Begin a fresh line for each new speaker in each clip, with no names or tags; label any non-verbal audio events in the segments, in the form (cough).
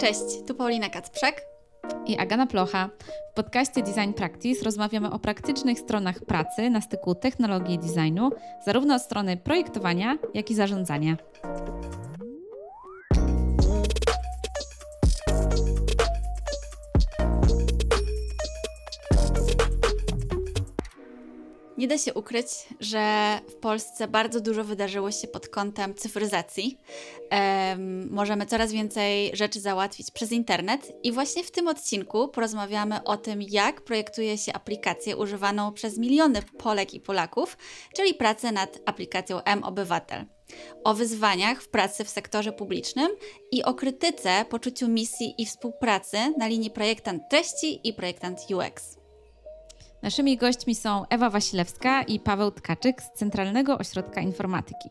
Cześć, tu Paulina Kacprzek i Agana Plocha. W podcaście Design Practice rozmawiamy o praktycznych stronach pracy na styku technologii i designu, zarówno od strony projektowania, jak i zarządzania.
Nie da się ukryć, że w Polsce bardzo dużo wydarzyło się pod kątem cyfryzacji. Um, możemy coraz więcej rzeczy załatwić przez internet i właśnie w tym odcinku porozmawiamy o tym, jak projektuje się aplikację używaną przez miliony Polek i Polaków, czyli pracę nad aplikacją M-Obywatel o wyzwaniach w pracy w sektorze publicznym i o krytyce, poczuciu misji i współpracy na linii projektant treści i projektant UX. Naszymi gośćmi są Ewa Wasilewska i Paweł
Tkaczyk z Centralnego Ośrodka Informatyki.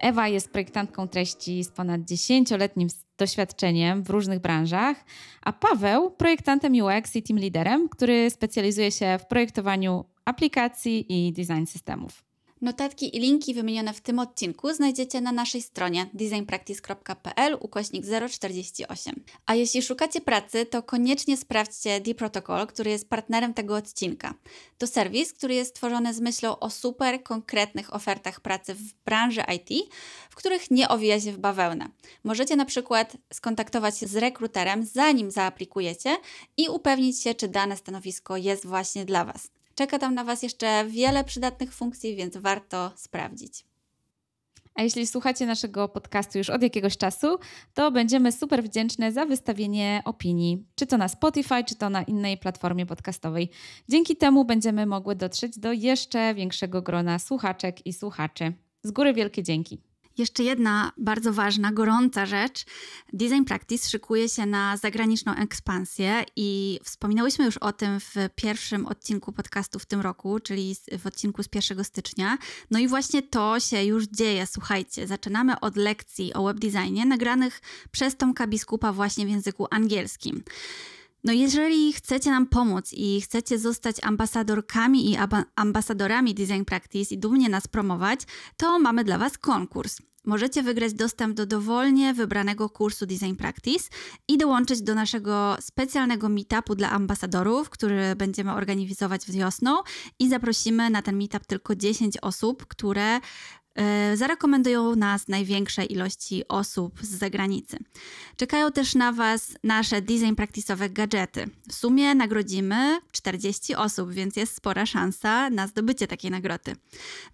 Ewa jest projektantką treści z ponad 10-letnim doświadczeniem w różnych branżach, a Paweł projektantem UX i team liderem, który specjalizuje się w projektowaniu aplikacji i design systemów.
Notatki i linki wymienione w tym odcinku znajdziecie na naszej stronie designpractice.pl ukośnik 048. A jeśli szukacie pracy, to koniecznie sprawdźcie The protocol który jest partnerem tego odcinka. To serwis, który jest tworzony z myślą o super konkretnych ofertach pracy w branży IT, w których nie owija się w bawełnę. Możecie na przykład skontaktować się z rekruterem, zanim zaaplikujecie i upewnić się, czy dane stanowisko jest właśnie dla Was. Czeka tam na Was jeszcze wiele przydatnych funkcji, więc warto sprawdzić. A jeśli słuchacie naszego podcastu już od jakiegoś
czasu, to będziemy super wdzięczne za wystawienie opinii, czy to na Spotify, czy to na innej platformie podcastowej. Dzięki temu będziemy mogły dotrzeć do jeszcze większego
grona słuchaczek i słuchaczy. Z góry wielkie dzięki. Jeszcze jedna bardzo ważna, gorąca rzecz. Design Practice szykuje się na zagraniczną ekspansję i wspominałyśmy już o tym w pierwszym odcinku podcastu w tym roku, czyli w odcinku z 1 stycznia. No i właśnie to się już dzieje. Słuchajcie, zaczynamy od lekcji o webdesignie nagranych przez Tomka Biskupa właśnie w języku angielskim. No jeżeli chcecie nam pomóc i chcecie zostać ambasadorkami i ambasadorami Design Practice i dumnie nas promować, to mamy dla Was konkurs. Możecie wygrać dostęp do dowolnie wybranego kursu Design Practice i dołączyć do naszego specjalnego meetupu dla ambasadorów, który będziemy organizować wiosną i zaprosimy na ten meetup tylko 10 osób, które E, zarekomendują nas największe ilości osób z zagranicy. Czekają też na Was nasze design practice'owe gadżety. W sumie nagrodzimy 40 osób, więc jest spora szansa na zdobycie takiej nagrody.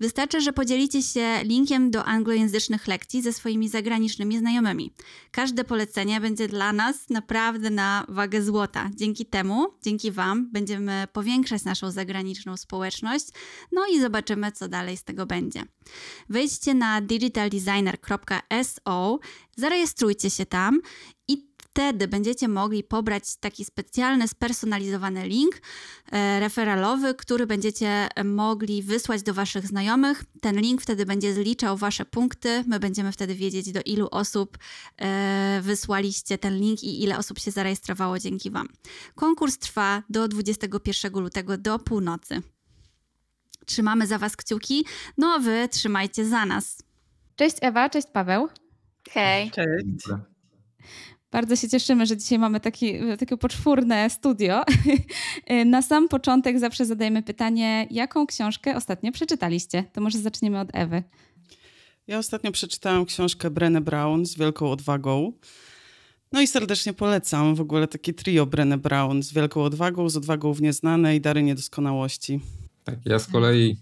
Wystarczy, że podzielicie się linkiem do anglojęzycznych lekcji ze swoimi zagranicznymi znajomymi. Każde polecenie będzie dla nas naprawdę na wagę złota. Dzięki temu, dzięki Wam, będziemy powiększać naszą zagraniczną społeczność, no i zobaczymy, co dalej z tego będzie wejdźcie na digitaldesigner.so, zarejestrujcie się tam i wtedy będziecie mogli pobrać taki specjalny, spersonalizowany link e, referalowy, który będziecie e, mogli wysłać do Waszych znajomych. Ten link wtedy będzie zliczał Wasze punkty. My będziemy wtedy wiedzieć, do ilu osób e, wysłaliście ten link i ile osób się zarejestrowało dzięki Wam. Konkurs trwa do 21 lutego do północy. Trzymamy za Was kciuki, no a Wy trzymajcie za nas. Cześć Ewa, cześć Paweł. Hej.
Cześć.
Bardzo się cieszymy, że dzisiaj mamy taki, takie poczwórne studio. (laughs) Na sam początek zawsze zadajemy pytanie, jaką książkę ostatnio przeczytaliście? To może zaczniemy od Ewy.
Ja ostatnio przeczytałam książkę Brenne Brown z wielką odwagą. No i serdecznie polecam w ogóle takie trio Brenne Brown z wielką odwagą, z odwagą w nieznane i dary niedoskonałości. Tak, ja z kolei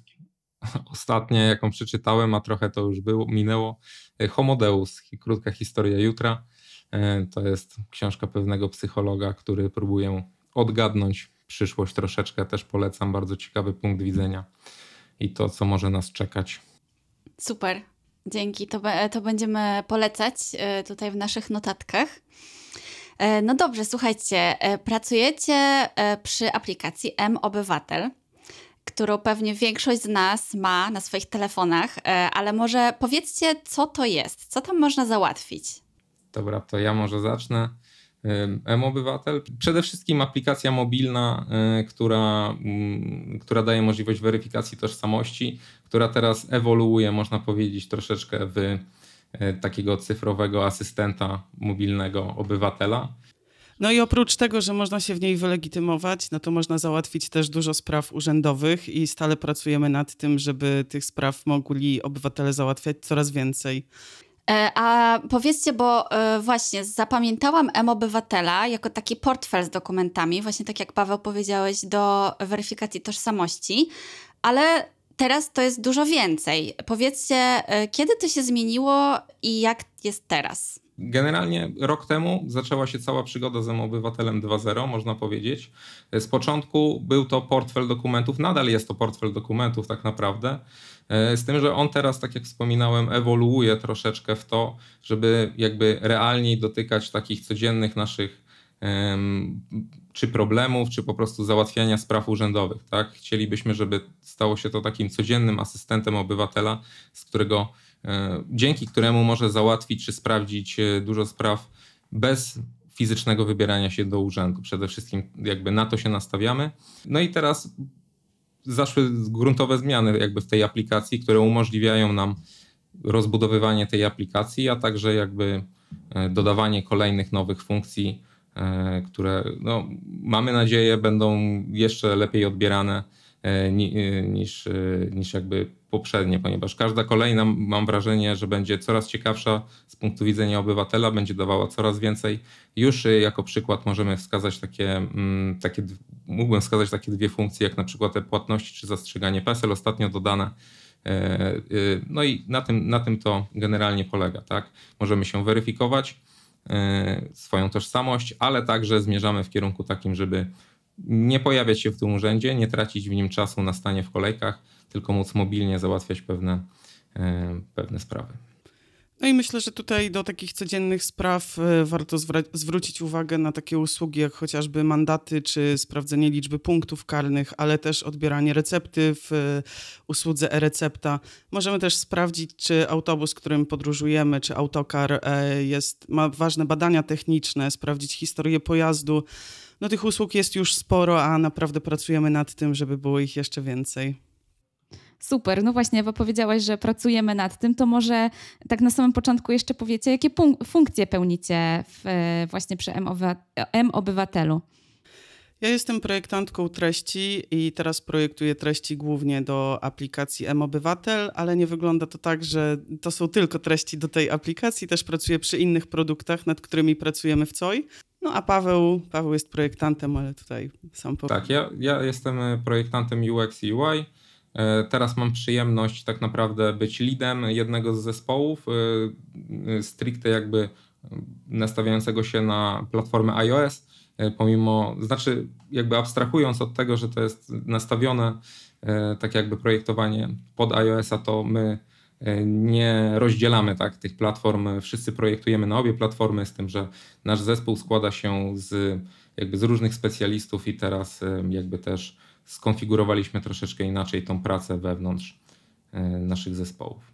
ostatnie, jaką przeczytałem, a trochę to już było, minęło, e, Homodeus, krótka historia jutra. E, to jest książka pewnego psychologa, który próbuje odgadnąć przyszłość troszeczkę. Też polecam, bardzo ciekawy punkt widzenia i to, co może nas czekać.
Super, dzięki. To, to będziemy polecać e, tutaj w naszych notatkach. No dobrze, słuchajcie, pracujecie przy aplikacji M Obywatel którą pewnie większość z nas ma na swoich telefonach, e, ale może powiedzcie, co to jest, co tam można załatwić?
Dobra, to ja może zacznę. M-Obywatel. Przede wszystkim aplikacja mobilna, e, która, mm, która daje możliwość weryfikacji tożsamości, która teraz ewoluuje, można powiedzieć, troszeczkę w e, takiego cyfrowego asystenta mobilnego obywatela.
No i oprócz tego, że można się w niej wylegitymować, no to można załatwić też dużo spraw urzędowych i stale pracujemy nad tym, żeby tych spraw mogli obywatele załatwiać coraz więcej.
E, a powiedzcie, bo e, właśnie zapamiętałam M-Obywatela jako taki portfel z dokumentami, właśnie tak jak Paweł powiedziałeś, do weryfikacji tożsamości, ale teraz to jest dużo więcej. Powiedzcie, e, kiedy to się zmieniło i jak jest teraz?
Generalnie rok temu zaczęła się cała przygoda z Obywatelem 2.0, można powiedzieć. Z początku był to portfel dokumentów, nadal jest to portfel dokumentów tak naprawdę, e, z tym, że on teraz, tak jak wspominałem, ewoluuje troszeczkę w to, żeby jakby realniej dotykać takich codziennych naszych czy problemów, czy po prostu załatwiania spraw urzędowych. Tak? Chcielibyśmy, żeby stało się to takim codziennym asystentem obywatela, z którego E, dzięki któremu może załatwić czy sprawdzić e, dużo spraw bez fizycznego wybierania się do urzędu. Przede wszystkim jakby na to się nastawiamy. No i teraz zaszły gruntowe zmiany jakby w tej aplikacji, które umożliwiają nam rozbudowywanie tej aplikacji, a także jakby e, dodawanie kolejnych nowych funkcji, które no, mamy nadzieję będą jeszcze lepiej odbierane E, e, niż, e, niż jakby poprzednie, ponieważ każda kolejna mam wrażenie, że będzie coraz ciekawsza z punktu widzenia obywatela, będzie dawała coraz więcej. Już jako przykład możemy wskazać takie, mm, takie mógłbym wskazać takie dwie funkcje, jak na przykład te płatności czy zastrzeganie PESEL, ostatnio dodane. No i na tym, na tym to generalnie polega, tak? Możemy się weryfikować swoją tożsamość, ale także zmierzamy w kierunku takim, żeby nie pojawiać się w tym urzędzie, nie tracić w nim czasu na stanie w kolejkach, tylko móc mobilnie załatwiać pewne, e, pewne sprawy.
No i myślę, że tutaj do takich codziennych spraw e, warto zwrócić uwagę na takie usługi jak chociażby mandaty czy sprawdzenie liczby punktów karnych, ale też odbieranie recepty w e, usłudze e-recepta. Możemy też sprawdzić, czy autobus, którym podróżujemy, czy autokar jest, ma ważne badania techniczne, sprawdzić historię pojazdu no tych usług jest już sporo, a naprawdę pracujemy nad tym, żeby było ich jeszcze więcej.
Super, no właśnie, bo powiedziałaś, że pracujemy nad tym, to może tak na samym początku jeszcze powiecie, jakie funkcje pełnicie w, e, właśnie przy M-Obywatelu?
Ja jestem projektantką treści i teraz projektuję treści głównie do aplikacji M-Obywatel, ale nie wygląda to tak, że to są tylko treści do tej aplikacji. Też pracuję przy innych produktach, nad którymi pracujemy w COI. No a Paweł, Paweł jest projektantem, ale tutaj
sam powiem. Tak, ja, ja jestem e, projektantem UX i UI. E, teraz mam przyjemność tak naprawdę być liderem jednego z zespołów, e, stricte jakby nastawiającego się na platformę iOS, pomimo, znaczy jakby abstrahując od tego, że to jest nastawione tak jakby projektowanie pod iOS-a, to my nie rozdzielamy tak, tych platform. Wszyscy projektujemy na obie platformy, z tym, że nasz zespół składa się z, jakby z różnych specjalistów i teraz e, jakby też skonfigurowaliśmy troszeczkę inaczej tą pracę wewnątrz e, naszych zespołów.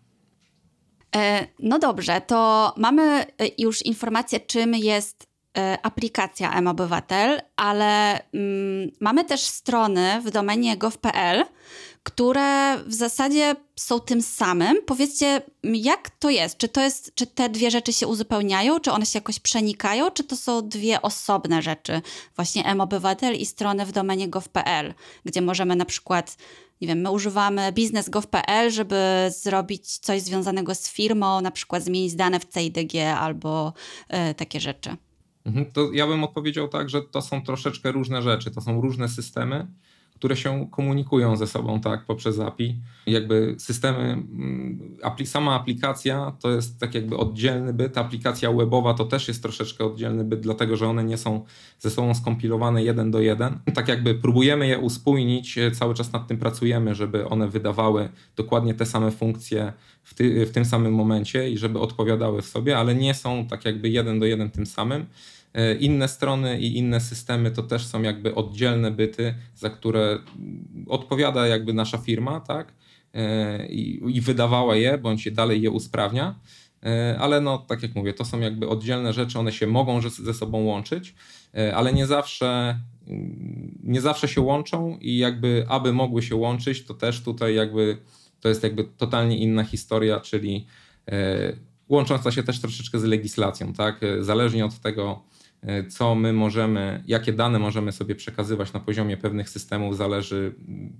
E, no dobrze, to mamy już informację, czym jest aplikacja m ale mm, mamy też strony w domenie gov.pl, które w zasadzie są tym samym. Powiedzcie, jak to jest? Czy, to jest? czy te dwie rzeczy się uzupełniają? Czy one się jakoś przenikają? Czy to są dwie osobne rzeczy? Właśnie mObywatel i strony w domenie gov.pl, gdzie możemy na przykład, nie wiem, my używamy biznes.gov.pl, żeby zrobić coś związanego z firmą, na przykład zmienić dane w CIDG albo y, takie rzeczy.
Mhm, to ja bym odpowiedział tak, że to są troszeczkę różne rzeczy. To są różne systemy które się komunikują ze sobą tak poprzez API. Jakby systemy, mm, sama aplikacja to jest tak jakby oddzielny byt, aplikacja webowa to też jest troszeczkę oddzielny byt, dlatego że one nie są ze sobą skompilowane jeden do jeden. Tak jakby próbujemy je uspójnić, e, cały czas nad tym pracujemy, żeby one wydawały dokładnie te same funkcje w, ty, w tym samym momencie i żeby odpowiadały w sobie, ale nie są tak jakby jeden do jeden tym samym. E, inne strony i inne systemy to też są jakby oddzielne byty, za które odpowiada jakby nasza firma, tak? E, I, i wydawała je, bądź dalej je usprawnia. E, ale no, tak jak mówię, to są jakby oddzielne rzeczy, one się mogą ze sobą łączyć, ale nie zawsze, mm, nie zawsze się łączą i jakby aby mogły się łączyć, to też tutaj jakby to jest jakby totalnie inna historia, czyli łącząca się też troszeczkę z legislacją, tak? Zależnie od tego, E, co my możemy, jakie dane możemy sobie przekazywać na poziomie pewnych systemów, zależy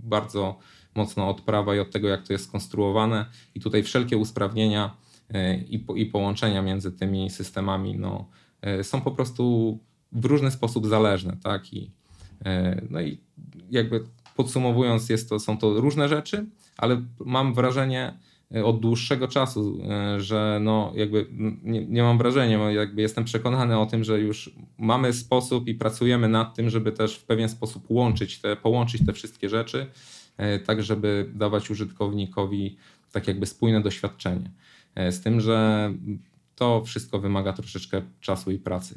bardzo mocno od prawa i od tego, jak to jest skonstruowane. I tutaj wszelkie usprawnienia e, i, po, i połączenia między tymi systemami no, e, są po prostu w różny sposób zależne. Tak? I, no i jakby podsumowując, jest to, są to różne rzeczy, ale mam wrażenie, E, od dłuższego czasu, e, że no jakby nie, nie mam wrażenia, bo jakby jestem przekonany o tym, że już mamy sposób i pracujemy nad tym, żeby też w pewien sposób łączyć te, połączyć te wszystkie rzeczy, e, tak żeby dawać użytkownikowi tak jakby spójne doświadczenie. Z tym, że to wszystko wymaga troszeczkę czasu i pracy.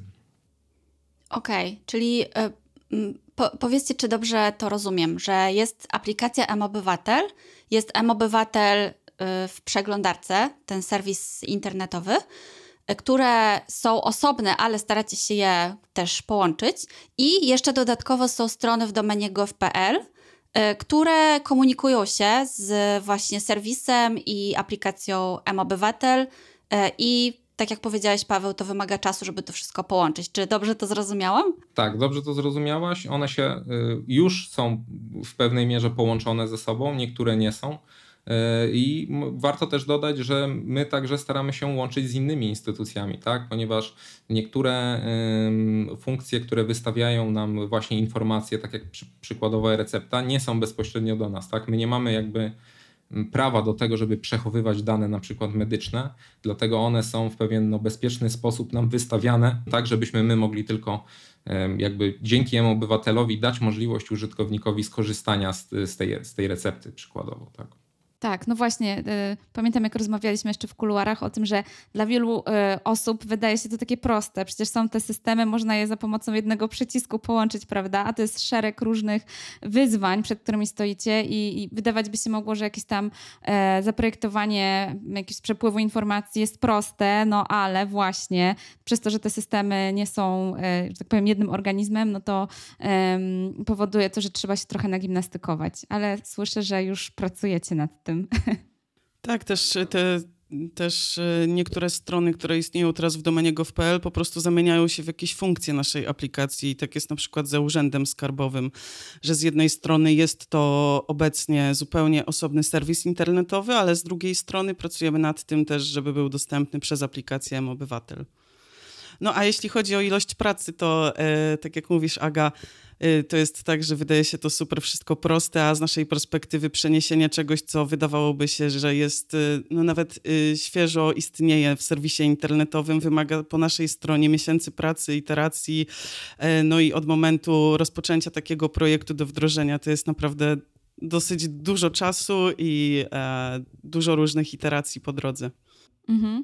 Okej, okay, czyli po, powiedzcie, czy dobrze to rozumiem, że jest aplikacja M-Obywatel, jest M-Obywatel Y, w przeglądarce, ten serwis internetowy, y, które są osobne, ale staracie się je też połączyć. I jeszcze dodatkowo są strony w domenie gov.pl, y, które komunikują się z właśnie serwisem i aplikacją mObywatel. i tak jak powiedziałeś, Paweł, to wymaga czasu, żeby to wszystko połączyć. Czy dobrze to zrozumiałam?
Tak, dobrze to zrozumiałaś. One się już są w pewnej mierze połączone ze sobą, niektóre nie są. E, I warto też dodać, że my także staramy się łączyć z innymi instytucjami, tak? ponieważ niektóre funkcje, które wystawiają nam właśnie informacje, tak jak przykładowa recepta, nie są bezpośrednio do nas. Tak? My nie mamy jakby prawa do tego, żeby przechowywać dane na przykład medyczne, dlatego one są w pewien no, bezpieczny sposób nam wystawiane, tak żebyśmy my mogli tylko jakby dzięki jemu obywatelowi dać możliwość użytkownikowi skorzystania z, z, tej, z tej recepty przykładowo. Tak.
Tak, no właśnie. Y, pamiętam, jak rozmawialiśmy jeszcze w kuluarach o tym, że dla wielu y, osób wydaje się to takie proste. Przecież są te systemy, można je za pomocą jednego przycisku połączyć, prawda? A to jest szereg różnych wyzwań, przed którymi stoicie, i, i wydawać by się mogło, że jakieś tam y, zaprojektowanie jakiegoś przepływu informacji jest proste, no ale właśnie przez to, że te systemy nie są, że tak powiem, jednym organizmem, no to powoduje to, że trzeba się trochę nagimnastykować. Ale słyszę, że już pracujecie nad tym tym. (laughs)
Tak, też te też e, niektóre strony, które istnieją teraz w domenie gov.pl po prostu zamieniają się w jakieś funkcje naszej aplikacji tak jest na przykład ze Urzędem Skarbowym, że z jednej strony jest to obecnie zupełnie osobny serwis internetowy, ale z drugiej strony pracujemy nad tym też, żeby był dostępny przez aplikację M-Obywatel. No a jeśli chodzi o ilość pracy, to e, tak jak mówisz Aga, Y, to jest tak, że wydaje się to super wszystko proste, a z naszej perspektywy przeniesienie czegoś, co wydawałoby się, że jest y, no nawet y, świeżo istnieje w serwisie internetowym, wymaga po naszej stronie miesięcy pracy, iteracji, no i od momentu rozpoczęcia takiego projektu do wdrożenia to jest naprawdę dosyć dużo czasu i e, dużo różnych iteracji po drodze.
Mhm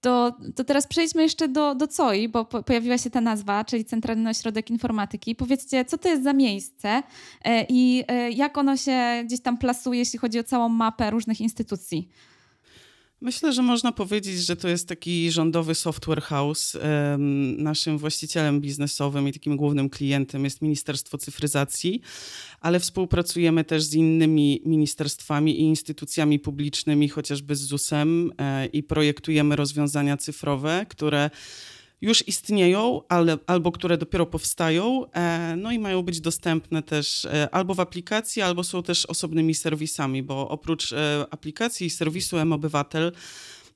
to, to teraz przejdźmy jeszcze do, do COI, bo po, pojawiła się ta nazwa, czyli Centralny Ośrodek Informatyki. Powiedzcie, co to jest za miejsce e, i e, jak ono się gdzieś tam plasuje, jeśli chodzi o całą mapę różnych instytucji?
Myślę, że można powiedzieć, że to jest taki rządowy software house. Naszym właścicielem biznesowym i takim głównym klientem jest Ministerstwo Cyfryzacji, ale współpracujemy też z innymi ministerstwami i instytucjami publicznymi, chociażby z ZUS-em e, i projektujemy rozwiązania cyfrowe, które już istnieją, ale, albo które dopiero powstają, e, no i mają być dostępne też e, albo w aplikacji, albo są też osobnymi serwisami, bo oprócz e, aplikacji i serwisu M-Obywatel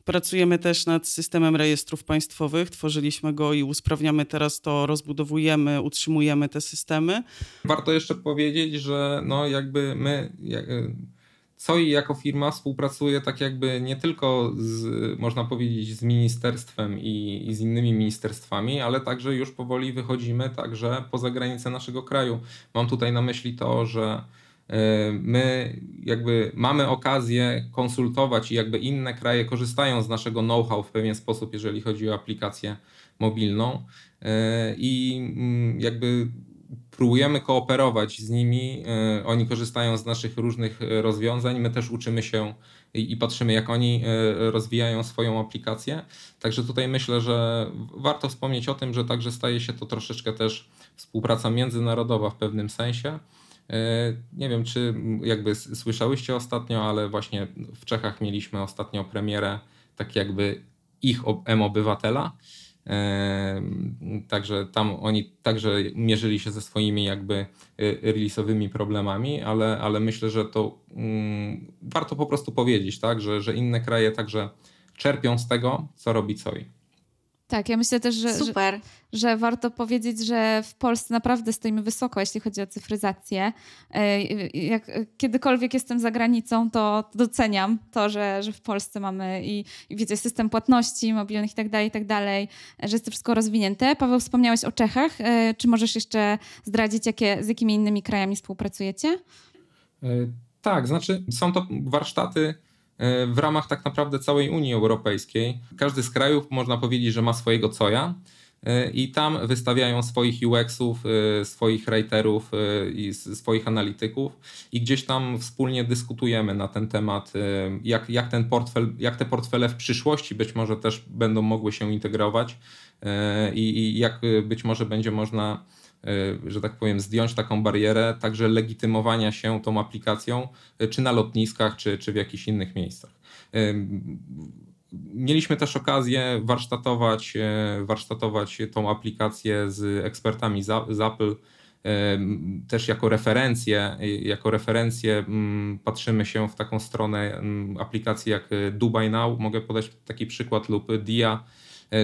pracujemy też nad systemem rejestrów państwowych, tworzyliśmy go i usprawniamy teraz to, rozbudowujemy, utrzymujemy te systemy.
Warto jeszcze powiedzieć, że no jakby my SOI jako firma współpracuje tak jakby nie tylko z, można powiedzieć, z ministerstwem i, i, z innymi ministerstwami, ale także już powoli wychodzimy także poza granice naszego kraju. Mam tutaj na myśli to, że e, my jakby mamy okazję konsultować i jakby inne kraje korzystają z naszego know-how w pewien sposób, jeżeli chodzi o aplikację mobilną e, i mm, jakby próbujemy kooperować z nimi, e, oni korzystają z naszych różnych e, rozwiązań, my też uczymy się i, patrzymy, jak oni e, rozwijają swoją aplikację. Także tutaj myślę, że warto wspomnieć o tym, że także staje się to troszeczkę też współpraca międzynarodowa w pewnym sensie. Nie wiem, czy jakby słyszałyście ostatnio, ale właśnie w Czechach mieliśmy ostatnio premierę tak jakby ich M-obywatela. Także tam oni także mierzyli się ze swoimi jakby y, release'owymi problemami, ale, ale myślę, że to mm, warto po prostu powiedzieć, tak, że, że inne kraje także czerpią z tego, co robi COI.
Tak, ja myślę też, że, że, że, warto powiedzieć, że w Polsce naprawdę stoimy wysoko, jeśli chodzi o cyfryzację. E, jak kiedykolwiek jestem za granicą, to doceniam to, że, że w Polsce mamy i, i wiecie, system płatności mobilnych i tak dalej, i tak dalej, że jest to wszystko rozwinięte. Paweł, wspomniałeś o Czechach. E, czy możesz jeszcze zdradzić, jakie, z jakimi innymi krajami współpracujecie?
E, tak, znaczy są to warsztaty E, w ramach tak naprawdę całej Unii Europejskiej. Każdy z krajów można powiedzieć, że ma swojego coja e, i tam wystawiają swoich UX-ów, e, swoich writerów i swoich analityków i gdzieś tam wspólnie dyskutujemy na ten temat, jak, jak, ten portfel, jak te portfele w przyszłości być może też będą mogły się integrować i, i jak być może będzie można E, że tak powiem, zdjąć taką barierę także legitymowania się tą aplikacją, e, czy na lotniskach, czy, czy w jakichś innych miejscach. E, mieliśmy też okazję warsztatować, warsztatować tą aplikację z ekspertami z Apple. Też jako referencję, jako referencję mm, patrzymy się w taką stronę mm, aplikacji jak Dubai Now. Mogę podać taki przykład lub Dia.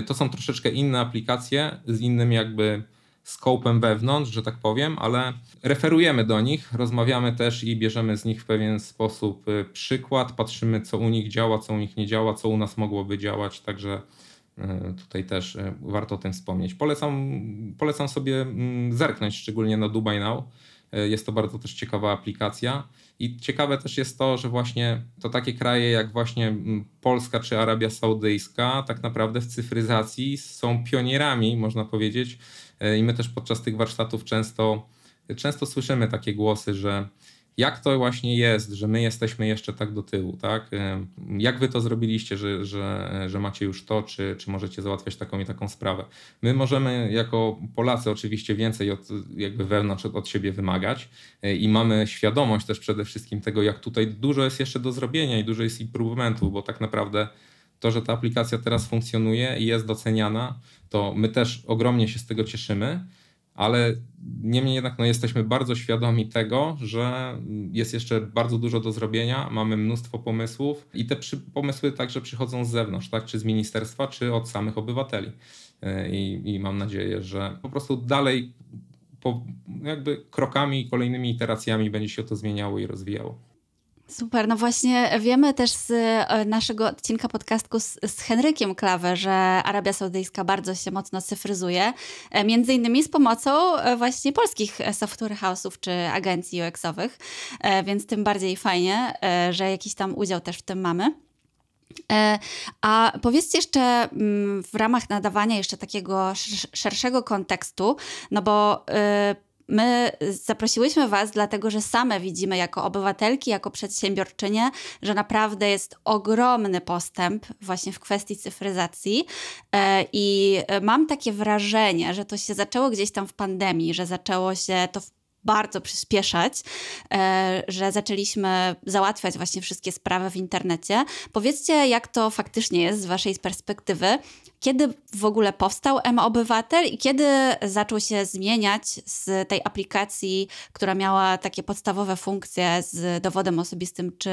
To są troszeczkę inne aplikacje z innym jakby skopem wewnątrz, że tak powiem, ale referujemy do nich, rozmawiamy też i bierzemy z nich w pewien sposób y, przykład, patrzymy co u nich działa, co u nich nie działa, co u nas mogłoby działać, także y, tutaj też y, warto o tym wspomnieć. Polecam, polecam sobie mm, zerknąć szczególnie na Dubai Now. Jest to bardzo też ciekawa aplikacja i ciekawe też jest to, że właśnie to takie kraje jak właśnie mm, Polska czy Arabia Saudyjska tak naprawdę w cyfryzacji są pionierami, można powiedzieć, E, I my też podczas tych warsztatów często, często słyszymy takie głosy, że jak to właśnie jest, że my jesteśmy jeszcze tak do tyłu, tak? E, jak wy to zrobiliście, że, że, że macie już to, czy, czy możecie załatwiać taką i taką sprawę? My możemy jako Polacy oczywiście więcej od, jakby wewnątrz od, od siebie wymagać e, i mamy świadomość też przede wszystkim tego, jak tutaj dużo jest jeszcze do zrobienia i dużo jest improvementów, bo tak naprawdę to, że ta aplikacja teraz funkcjonuje i jest doceniana, to my też ogromnie się z tego cieszymy, ale niemniej jednak no, jesteśmy bardzo świadomi tego, że jest jeszcze bardzo dużo do zrobienia, mamy mnóstwo pomysłów i te pomysły także przychodzą z zewnątrz, tak, czy z ministerstwa, czy od samych obywateli. E, I, i mam nadzieję, że po prostu dalej po, jakby krokami i kolejnymi iteracjami będzie się to zmieniało i rozwijało.
Super, no właśnie wiemy też z e, naszego odcinka podcastu z, z Henrykiem Klawę, że Arabia Saudyjska bardzo się mocno cyfryzuje, e, między innymi z pomocą e, właśnie polskich software house'ów czy agencji UX-owych, więc tym bardziej fajnie, że jakiś tam udział też w tym mamy. A powiedzcie jeszcze mm, w ramach nadawania jeszcze takiego szerszego kontekstu, no bo My zaprosiłyśmy Was dlatego, że same widzimy jako obywatelki, jako przedsiębiorczynie, że naprawdę jest ogromny postęp właśnie w kwestii cyfryzacji. E, I e, mam takie wrażenie, że to się zaczęło gdzieś tam w pandemii, że zaczęło się to bardzo przyspieszać, e, że zaczęliśmy załatwiać właśnie wszystkie sprawy w internecie. Powiedzcie, jak to faktycznie jest z Waszej perspektywy, kiedy w ogóle powstał M-Obywatel i kiedy zaczął się zmieniać z tej aplikacji, która miała takie podstawowe funkcje z dowodem osobistym czy,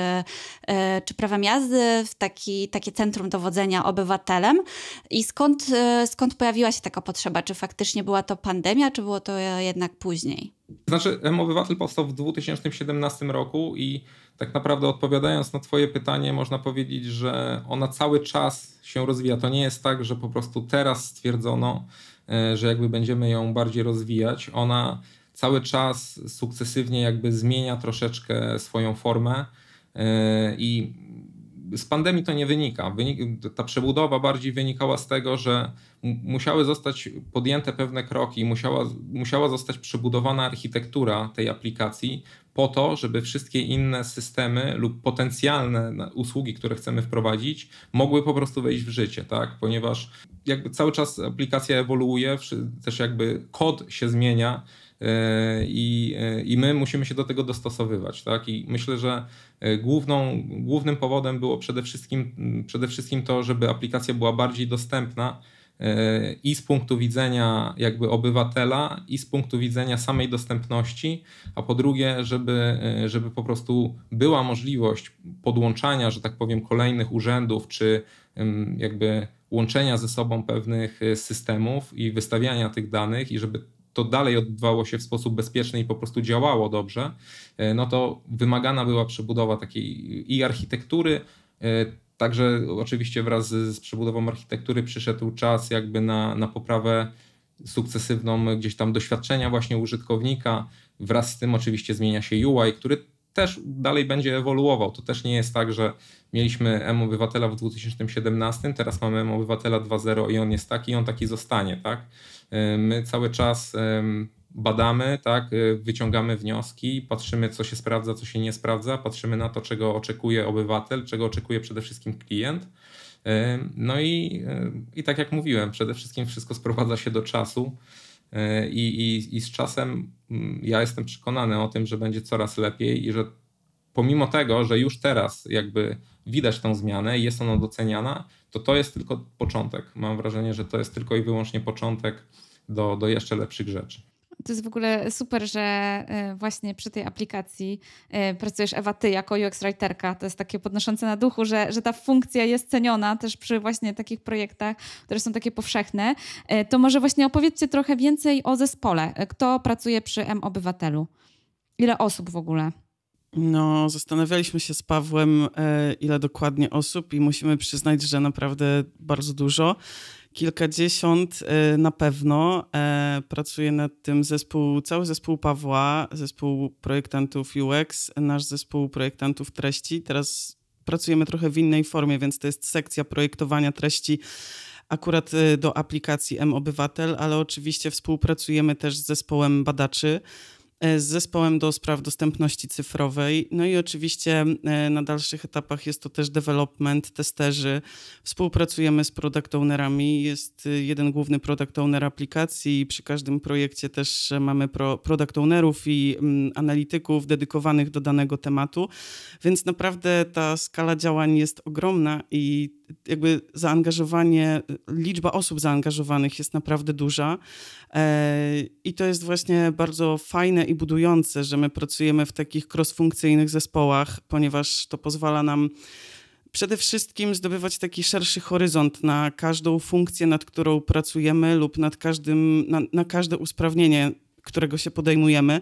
e, czy prawem jazdy, w taki, takie centrum dowodzenia obywatelem? I skąd, e, skąd pojawiła się taka potrzeba? Czy faktycznie była to pandemia, czy było to jednak później?
Znaczy, M-Obywatel powstał w 2017 roku i tak naprawdę odpowiadając na Twoje pytanie, można powiedzieć, że ona cały czas się rozwija. To nie jest tak, że po prostu teraz stwierdzono, e, że jakby będziemy ją bardziej rozwijać. Ona cały czas sukcesywnie jakby zmienia troszeczkę swoją formę e, i z pandemii to nie wynika. Wynik, ta przebudowa bardziej wynikała z tego, że musiały zostać podjęte pewne kroki, musiała, musiała zostać przebudowana architektura tej aplikacji po to, żeby wszystkie inne systemy lub potencjalne usługi, które chcemy wprowadzić, mogły po prostu wejść w życie, tak? Ponieważ jakby cały czas aplikacja ewoluuje, też jakby kod się zmienia e, i, e, i my musimy się do tego dostosowywać, tak? I myślę, że E, główną, głównym powodem było przede wszystkim, przede wszystkim to, żeby aplikacja była bardziej dostępna e, i z punktu widzenia jakby obywatela, i z punktu widzenia samej dostępności, a po drugie, żeby, e, żeby po prostu była możliwość podłączania, że tak powiem, kolejnych urzędów, czy jakby łączenia ze sobą pewnych systemów i wystawiania tych danych, i żeby to dalej odbywało się w sposób bezpieczny i po prostu działało dobrze, e, no to wymagana była przebudowa takiej i architektury, e, Także oczywiście wraz z, przebudową architektury przyszedł czas jakby na, na poprawę sukcesywną gdzieś tam doświadczenia właśnie użytkownika. Wraz z tym oczywiście zmienia się UI, który też dalej będzie ewoluował. To też nie jest tak, że mieliśmy M obywatela w 2017, teraz mamy M obywatela 2.0 i on jest taki i on taki zostanie, tak? E, my cały czas badamy, tak, e, wyciągamy wnioski, patrzymy, co się sprawdza, co się nie sprawdza, patrzymy na to, czego oczekuje obywatel, czego oczekuje przede wszystkim klient. E, no i, i tak jak mówiłem, przede wszystkim wszystko sprowadza się do czasu. I, i, I z czasem mm, ja jestem przekonany o tym, że będzie coraz lepiej i że pomimo tego, że już teraz jakby widać tą zmianę i jest ona doceniana, to to jest tylko początek. Mam wrażenie, że to jest tylko i wyłącznie początek do, do jeszcze lepszych rzeczy.
To jest w ogóle super, że e, właśnie przy tej aplikacji e, pracujesz Ewa Ty jako UX writerka. To jest takie podnoszące na duchu, że, że ta funkcja jest ceniona też przy właśnie takich projektach, które są takie powszechne. E, to może właśnie opowiedzcie trochę więcej o zespole. Kto pracuje przy M-Obywatelu? Ile osób w ogóle?
No, zastanawialiśmy się z Pawłem, e, ile dokładnie osób, i musimy przyznać, że naprawdę bardzo dużo. Kilkadziesiąt e, na pewno. E, pracuje nad tym zespół, cały zespół Pawła, zespół projektantów UX, nasz zespół projektantów treści. Teraz pracujemy trochę w innej formie, więc to jest sekcja projektowania treści akurat do aplikacji M-Obywatel, ale oczywiście współpracujemy też z zespołem badaczy E, z zespołem do spraw dostępności cyfrowej. No i oczywiście e, na dalszych etapach jest to też development, testerzy. Współpracujemy z product ownerami. Jest e, jeden główny product owner aplikacji i przy każdym projekcie też mamy pro, product ownerów i mm, analityków dedykowanych do danego tematu. Więc naprawdę ta skala działań jest ogromna i jakby zaangażowanie, liczba osób zaangażowanych jest naprawdę duża. E, I to jest właśnie bardzo fajne i budujące, że my pracujemy w takich crossfunkcyjnych zespołach, ponieważ to pozwala nam przede wszystkim zdobywać taki szerszy horyzont na każdą funkcję, nad którą pracujemy lub nad każdym, na, na każde usprawnienie, którego się podejmujemy,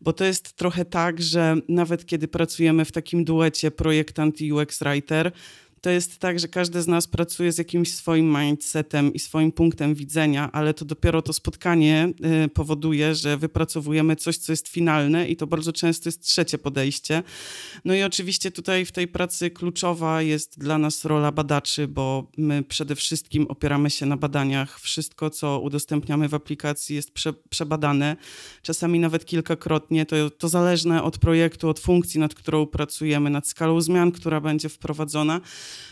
bo to jest trochę tak, że nawet kiedy pracujemy w takim duecie projektant i UX writer, to jest tak, że każdy z nas pracuje z jakimś swoim mindsetem i swoim punktem widzenia, ale to dopiero to spotkanie y, powoduje, że wypracowujemy coś, co jest finalne i to bardzo często jest trzecie podejście. No i oczywiście tutaj w tej pracy kluczowa jest dla nas rola badaczy, bo my przede wszystkim opieramy się na badaniach. Wszystko, co udostępniamy w aplikacji jest prze, przebadane, czasami nawet kilkakrotnie. To, to zależne od projektu, od funkcji, nad którą pracujemy, nad skalą zmian, która będzie wprowadzona.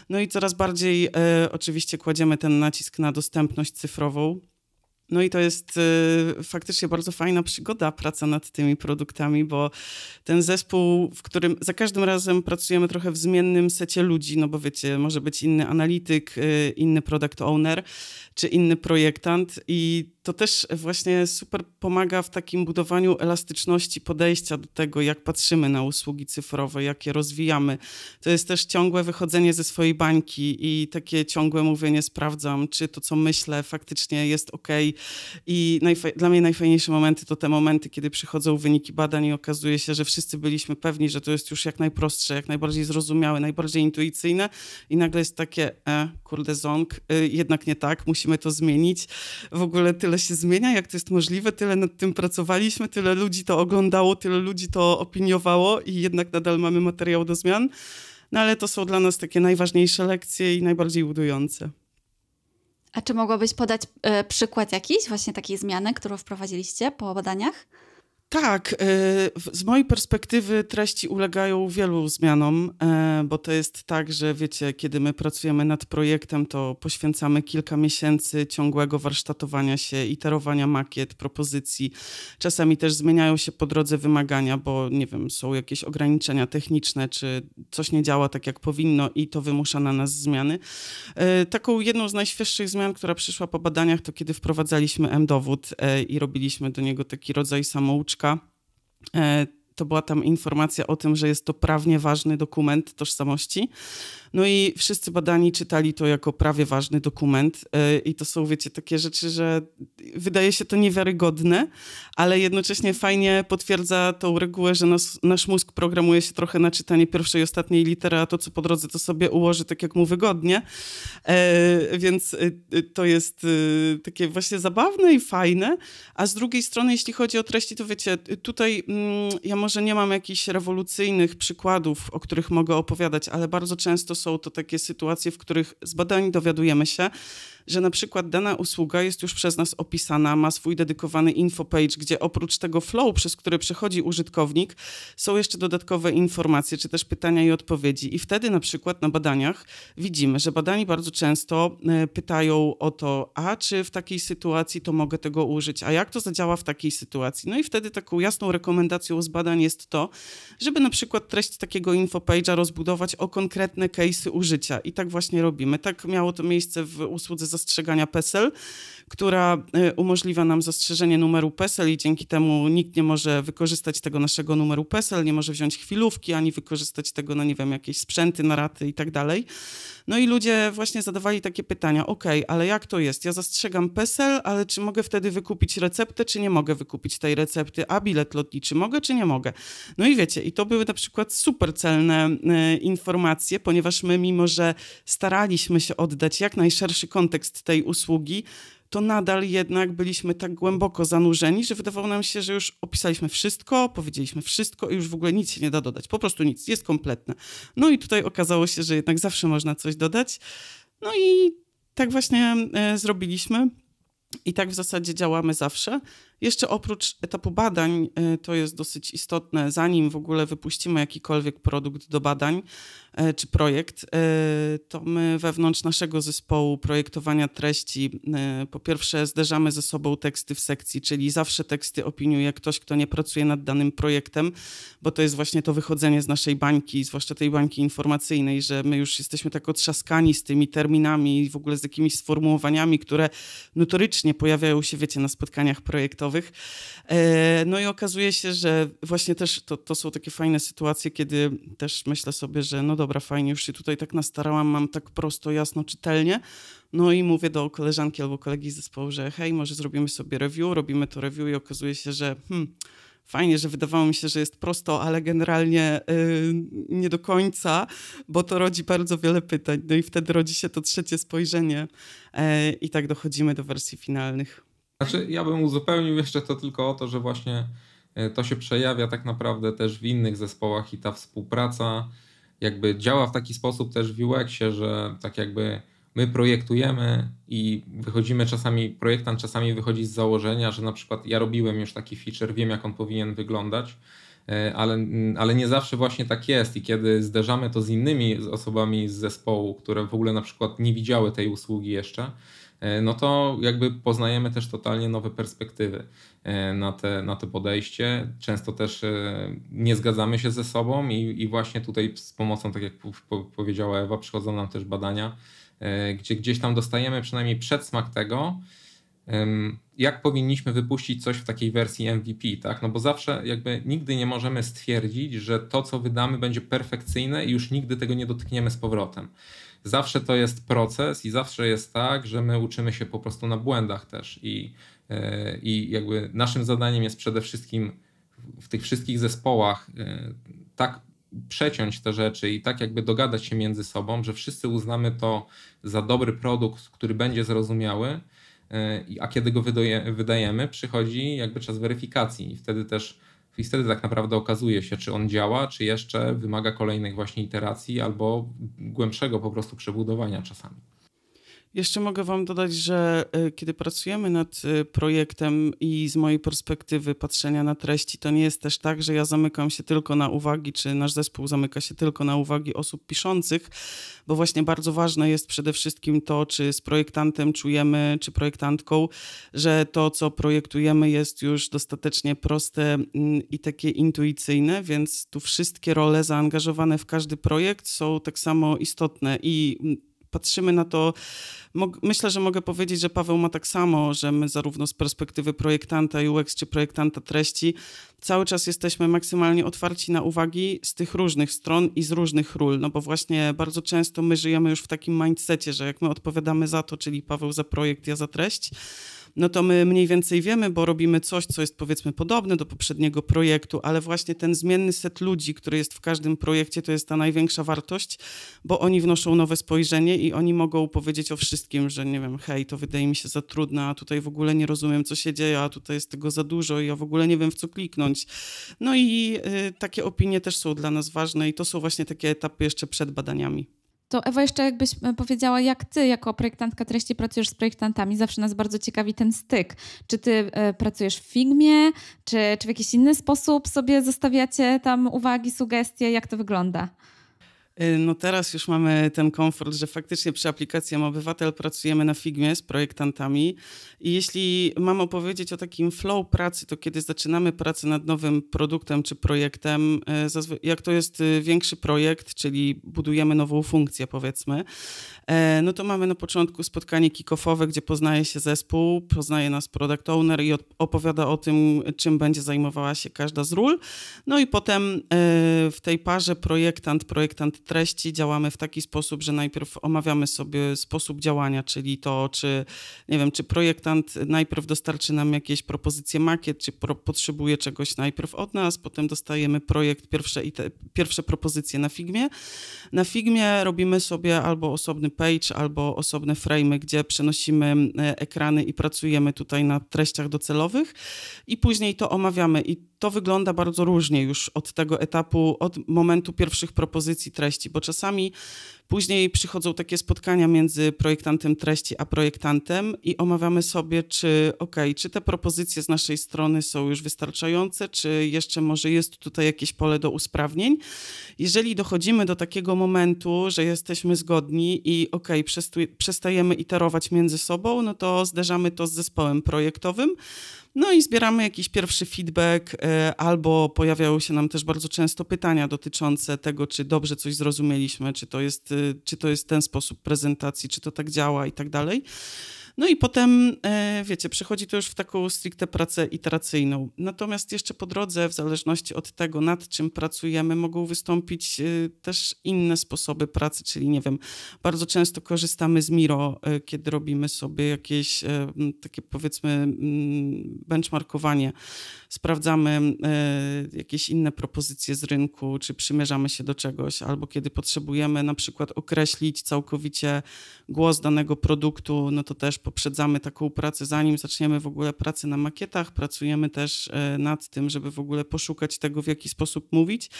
No i coraz bardziej e, oczywiście kładziemy ten nacisk na dostępność cyfrową. No i to jest e, faktycznie bardzo fajna przygoda praca nad tymi produktami, bo ten zespół, w którym za każdym razem pracujemy trochę w zmiennym secie ludzi, no bo wiecie, może być inny analityk, e, inny product owner czy inny projektant i to też właśnie super pomaga w takim budowaniu elastyczności podejścia do tego, jak patrzymy na usługi cyfrowe, jak je rozwijamy. To jest też ciągłe wychodzenie ze swojej bańki i takie ciągłe mówienie, sprawdzam, czy to, co myślę, faktycznie jest ok. I dla mnie najfajniejsze momenty to te momenty, kiedy przychodzą wyniki badań i okazuje się, że wszyscy byliśmy pewni, że to jest już jak najprostsze, jak najbardziej zrozumiałe, najbardziej intuicyjne, i nagle jest takie, e, kurde, zonk, y, jednak nie tak, musimy to zmienić. W ogóle tyle tyle się zmienia, jak to jest możliwe, tyle nad tym pracowaliśmy, tyle ludzi to oglądało, tyle ludzi to opiniowało i jednak nadal mamy materiał do zmian. No ale to są dla nas takie najważniejsze lekcje i najbardziej budujące.
A czy mogłabyś podać y, przykład jakiś właśnie takiej zmiany, którą wprowadziliście po badaniach? Tak, e,
z mojej perspektywy treści ulegają wielu zmianom, e, bo to jest tak, że wiecie, kiedy my pracujemy nad projektem, to poświęcamy kilka miesięcy ciągłego warsztatowania się, iterowania makiet, propozycji. Czasami też zmieniają się po drodze wymagania, bo nie wiem, są jakieś ograniczenia techniczne, czy coś nie działa tak jak powinno i to wymusza na nas zmiany. E, taką jedną z najświeższych zmian, która przyszła po badaniach, to kiedy wprowadzaliśmy M-dowód i robiliśmy do niego taki rodzaj samouczki E, to była tam informacja o tym, że jest to prawnie ważny dokument tożsamości. No i wszyscy badani czytali to jako prawie ważny dokument e, i to są, wiecie, takie rzeczy, że wydaje się to niewiarygodne, ale jednocześnie fajnie potwierdza tą regułę, że nas, nasz mózg programuje się trochę na czytanie pierwszej i ostatniej litery, a to, co po drodze, to sobie ułoży tak, jak mu wygodnie. E, więc e, to jest takie właśnie zabawne i fajne, a z drugiej strony, jeśli chodzi o treści, to wiecie, tutaj mm, ja może nie mam jakichś rewolucyjnych przykładów, o których mogę opowiadać, ale bardzo często są to takie sytuacje, w których z badań dowiadujemy się, że na przykład dana usługa jest już przez nas opisana, ma swój dedykowany infopage, gdzie oprócz tego flow, przez który przechodzi użytkownik, są jeszcze dodatkowe informacje, czy też pytania i odpowiedzi. I wtedy na przykład na badaniach widzimy, że badani bardzo często e, pytają o to, a czy w takiej sytuacji to mogę tego użyć, a jak to zadziała w takiej sytuacji. No i wtedy taką jasną rekomendacją z badań jest to, żeby na przykład treść takiego infopage'a rozbudować o konkretne case'y użycia. I tak właśnie robimy. Tak miało to miejsce w usłudze zasobowym zastrzegania PESEL, która y, umożliwia nam zastrzeżenie numeru PESEL i dzięki temu nikt nie może wykorzystać tego naszego numeru PESEL, nie może wziąć chwilówki, ani wykorzystać tego na, nie wiem, jakieś sprzęty, na raty i tak dalej. No i ludzie właśnie zadawali takie pytania, ok, ale jak to jest? Ja zastrzegam PESEL, ale czy mogę wtedy wykupić receptę, czy nie mogę wykupić tej recepty? A bilet lotniczy mogę, czy nie mogę? No i wiecie, i to były na przykład super celne y, informacje, ponieważ my mimo, że staraliśmy się oddać jak najszerszy kontekst kontekst tej usługi, to nadal jednak byliśmy tak głęboko zanurzeni, że wydawało nam się, że już opisaliśmy wszystko, powiedzieliśmy wszystko i już w ogóle nic się nie da dodać. Po prostu nic, jest kompletne. No i tutaj okazało się, że jednak zawsze można coś dodać. No i tak właśnie e, zrobiliśmy. I tak w zasadzie działamy zawsze. Jeszcze oprócz etapu badań, e, to jest dosyć istotne, zanim w ogóle wypuścimy jakikolwiek produkt do badań e, czy projekt, e, to my wewnątrz naszego zespołu projektowania treści po pierwsze zderzamy ze sobą teksty w sekcji, czyli zawsze teksty opiniuje ktoś, kto nie pracuje nad danym projektem, bo to jest właśnie to wychodzenie z naszej bańki, zwłaszcza tej bańki informacyjnej, że my już jesteśmy tak otrzaskani z tymi terminami i w ogóle z jakimiś sformułowaniami, które notorycznie pojawiają się, wiecie, na spotkaniach projektowych E, no i okazuje się, że właśnie też to, to są takie fajne sytuacje, kiedy też myślę sobie, że no dobra, fajnie, już się tutaj tak nastarałam, mam tak prosto, jasno, czytelnie. No i mówię do koleżanki albo kolegi z zespołu, że hej, może zrobimy sobie review, robimy to review i okazuje się, że hmm, fajnie, że wydawało mi się, że jest prosto, ale generalnie yy, nie do końca, bo to rodzi bardzo wiele pytań. No i wtedy rodzi się to trzecie spojrzenie yy, i tak dochodzimy do wersji finalnych.
Znaczy, ja bym uzupełnił jeszcze to tylko o to, że właśnie e, to się przejawia tak naprawdę też w innych zespołach i ta współpraca jakby działa w taki sposób też w UX-ie, że tak jakby my projektujemy i wychodzimy czasami, projektant czasami wychodzi z założenia, że na przykład ja robiłem już taki feature, wiem jak on powinien wyglądać, e, ale, mm, ale nie zawsze właśnie tak jest i kiedy zderzamy to z innymi osobami z zespołu, które w ogóle na przykład nie widziały tej usługi jeszcze, E, no to jakby poznajemy też totalnie nowe perspektywy e, na te, na to podejście. Często też e, nie zgadzamy się ze sobą i, i właśnie tutaj z pomocą, tak jak powiedziała Ewa, przychodzą nam też badania, gdzie gdzieś tam dostajemy przynajmniej przedsmak tego, jak powinniśmy wypuścić coś w takiej wersji MVP, tak? No bo zawsze jakby nigdy nie możemy stwierdzić, że to, co wydamy, będzie perfekcyjne i już nigdy tego nie dotkniemy z powrotem zawsze to jest proces i zawsze jest tak, że my uczymy się po prostu na błędach też. I, e, i jakby naszym zadaniem jest przede wszystkim w tych wszystkich zespołach e, tak przeciąć te rzeczy i tak jakby dogadać się między sobą, że wszyscy uznamy to za dobry produkt, który będzie zrozumiały, e, a kiedy go wydajemy, przychodzi jakby czas weryfikacji i wtedy też i wtedy tak naprawdę okazuje się, czy on działa, czy jeszcze wymaga kolejnych właśnie iteracji albo głębszego po prostu przebudowania czasami.
Jeszcze mogę Wam dodać, że y, kiedy pracujemy nad y, projektem i z mojej perspektywy patrzenia na treści, to nie jest też tak, że ja zamykam się tylko na uwagi, czy nasz zespół zamyka się tylko na uwagi osób piszących, bo właśnie bardzo ważne jest przede wszystkim to, czy z projektantem czujemy, czy projektantką, że to, co projektujemy, jest już dostatecznie proste mm, i takie intuicyjne, więc tu wszystkie role zaangażowane w każdy projekt są tak samo istotne i mm, patrzymy na to, myślę, że mogę powiedzieć, że Paweł ma tak samo, że my zarówno z perspektywy projektanta UX czy projektanta treści cały czas jesteśmy maksymalnie otwarci na uwagi z tych różnych stron i z różnych ról, no bo właśnie bardzo często my żyjemy już w takim mindsetzie że jak my odpowiadamy za to, czyli Paweł za projekt, ja za treść, no to my mniej więcej wiemy, bo robimy coś, co jest powiedzmy podobne do poprzedniego projektu, ale właśnie ten zmienny set ludzi, który jest w każdym projekcie, to jest ta największa wartość, bo oni wnoszą nowe spojrzenie i oni mogą powiedzieć o wszystkim, że nie wiem, hej, to wydaje mi się za trudne, a tutaj w ogóle nie rozumiem, co się dzieje, a tutaj jest tego za dużo i ja w ogóle nie wiem, w co kliknąć. No i y, takie opinie też są dla nas ważne i to są właśnie takie etapy jeszcze przed badaniami
to Ewa, jeszcze jakbyś e, powiedziała, jak ty jako projektantka treści pracujesz z projektantami? Zawsze nas bardzo ciekawi ten styk. Czy ty e, pracujesz w Figmie, czy, czy w jakiś inny sposób sobie zostawiacie tam uwagi, sugestie? Jak to wygląda?
Y, no teraz już mamy ten komfort, że faktycznie przy aplikacji Obywatel pracujemy na Figmie z projektantami i jeśli mam opowiedzieć o takim flow pracy, to kiedy zaczynamy pracę nad nowym produktem czy projektem, y, jak to jest y, większy projekt, czyli budujemy nową funkcję powiedzmy, no to mamy na początku spotkanie kick-offowe, gdzie poznaje się zespół, poznaje nas product owner i opowiada o tym, czym będzie zajmowała się każda z ról. No i potem w tej parze projektant, projektant treści działamy w taki sposób, że najpierw omawiamy sobie sposób działania, czyli to, czy nie wiem, czy projektant najpierw dostarczy nam jakieś propozycje makiet, czy pro, potrzebuje czegoś najpierw od nas, potem dostajemy projekt, pierwsze, te, pierwsze propozycje na Figmie. Na Figmie robimy sobie albo osobny page, albo osobne frame'y, gdzie przenosimy e, ekrany i pracujemy tutaj na treściach docelowych i później to omawiamy i to wygląda bardzo różnie już od tego etapu, od momentu pierwszych propozycji treści treści, bo czasami później przychodzą takie spotkania między projektantem treści a projektantem i omawiamy sobie, czy ok, czy te propozycje z naszej strony są już wystarczające, czy jeszcze może jest tutaj jakieś pole do usprawnień. Jeżeli dochodzimy do takiego momentu, że jesteśmy zgodni i ok, przestajemy iterować między sobą, no to zderzamy to z zespołem projektowym no i zbieramy jakiś pierwszy feedback, e, albo pojawiają się nam też bardzo często pytania dotyczące tego, czy dobrze coś zrozumieliśmy, czy to jest, e, czy to jest ten sposób prezentacji, czy to tak działa i tak dalej. No i potem, e, wiecie, przechodzi to już w taką stricte pracę iteracyjną. Natomiast jeszcze po drodze, w zależności od tego, nad czym pracujemy, mogą wystąpić e, też inne sposoby pracy, czyli nie wiem, bardzo często korzystamy z Miro, e, kiedy robimy sobie jakieś takie powiedzmy benchmarkowanie. Sprawdzamy jakieś inne propozycje z rynku, czy przymierzamy się do czegoś, albo kiedy potrzebujemy na przykład określić całkowicie głos danego produktu, no to też poprzedzamy taką pracę, zanim zaczniemy w ogóle pracę na makietach. Pracujemy też e, nad tym, żeby w ogóle poszukać tego, w jaki sposób mówić.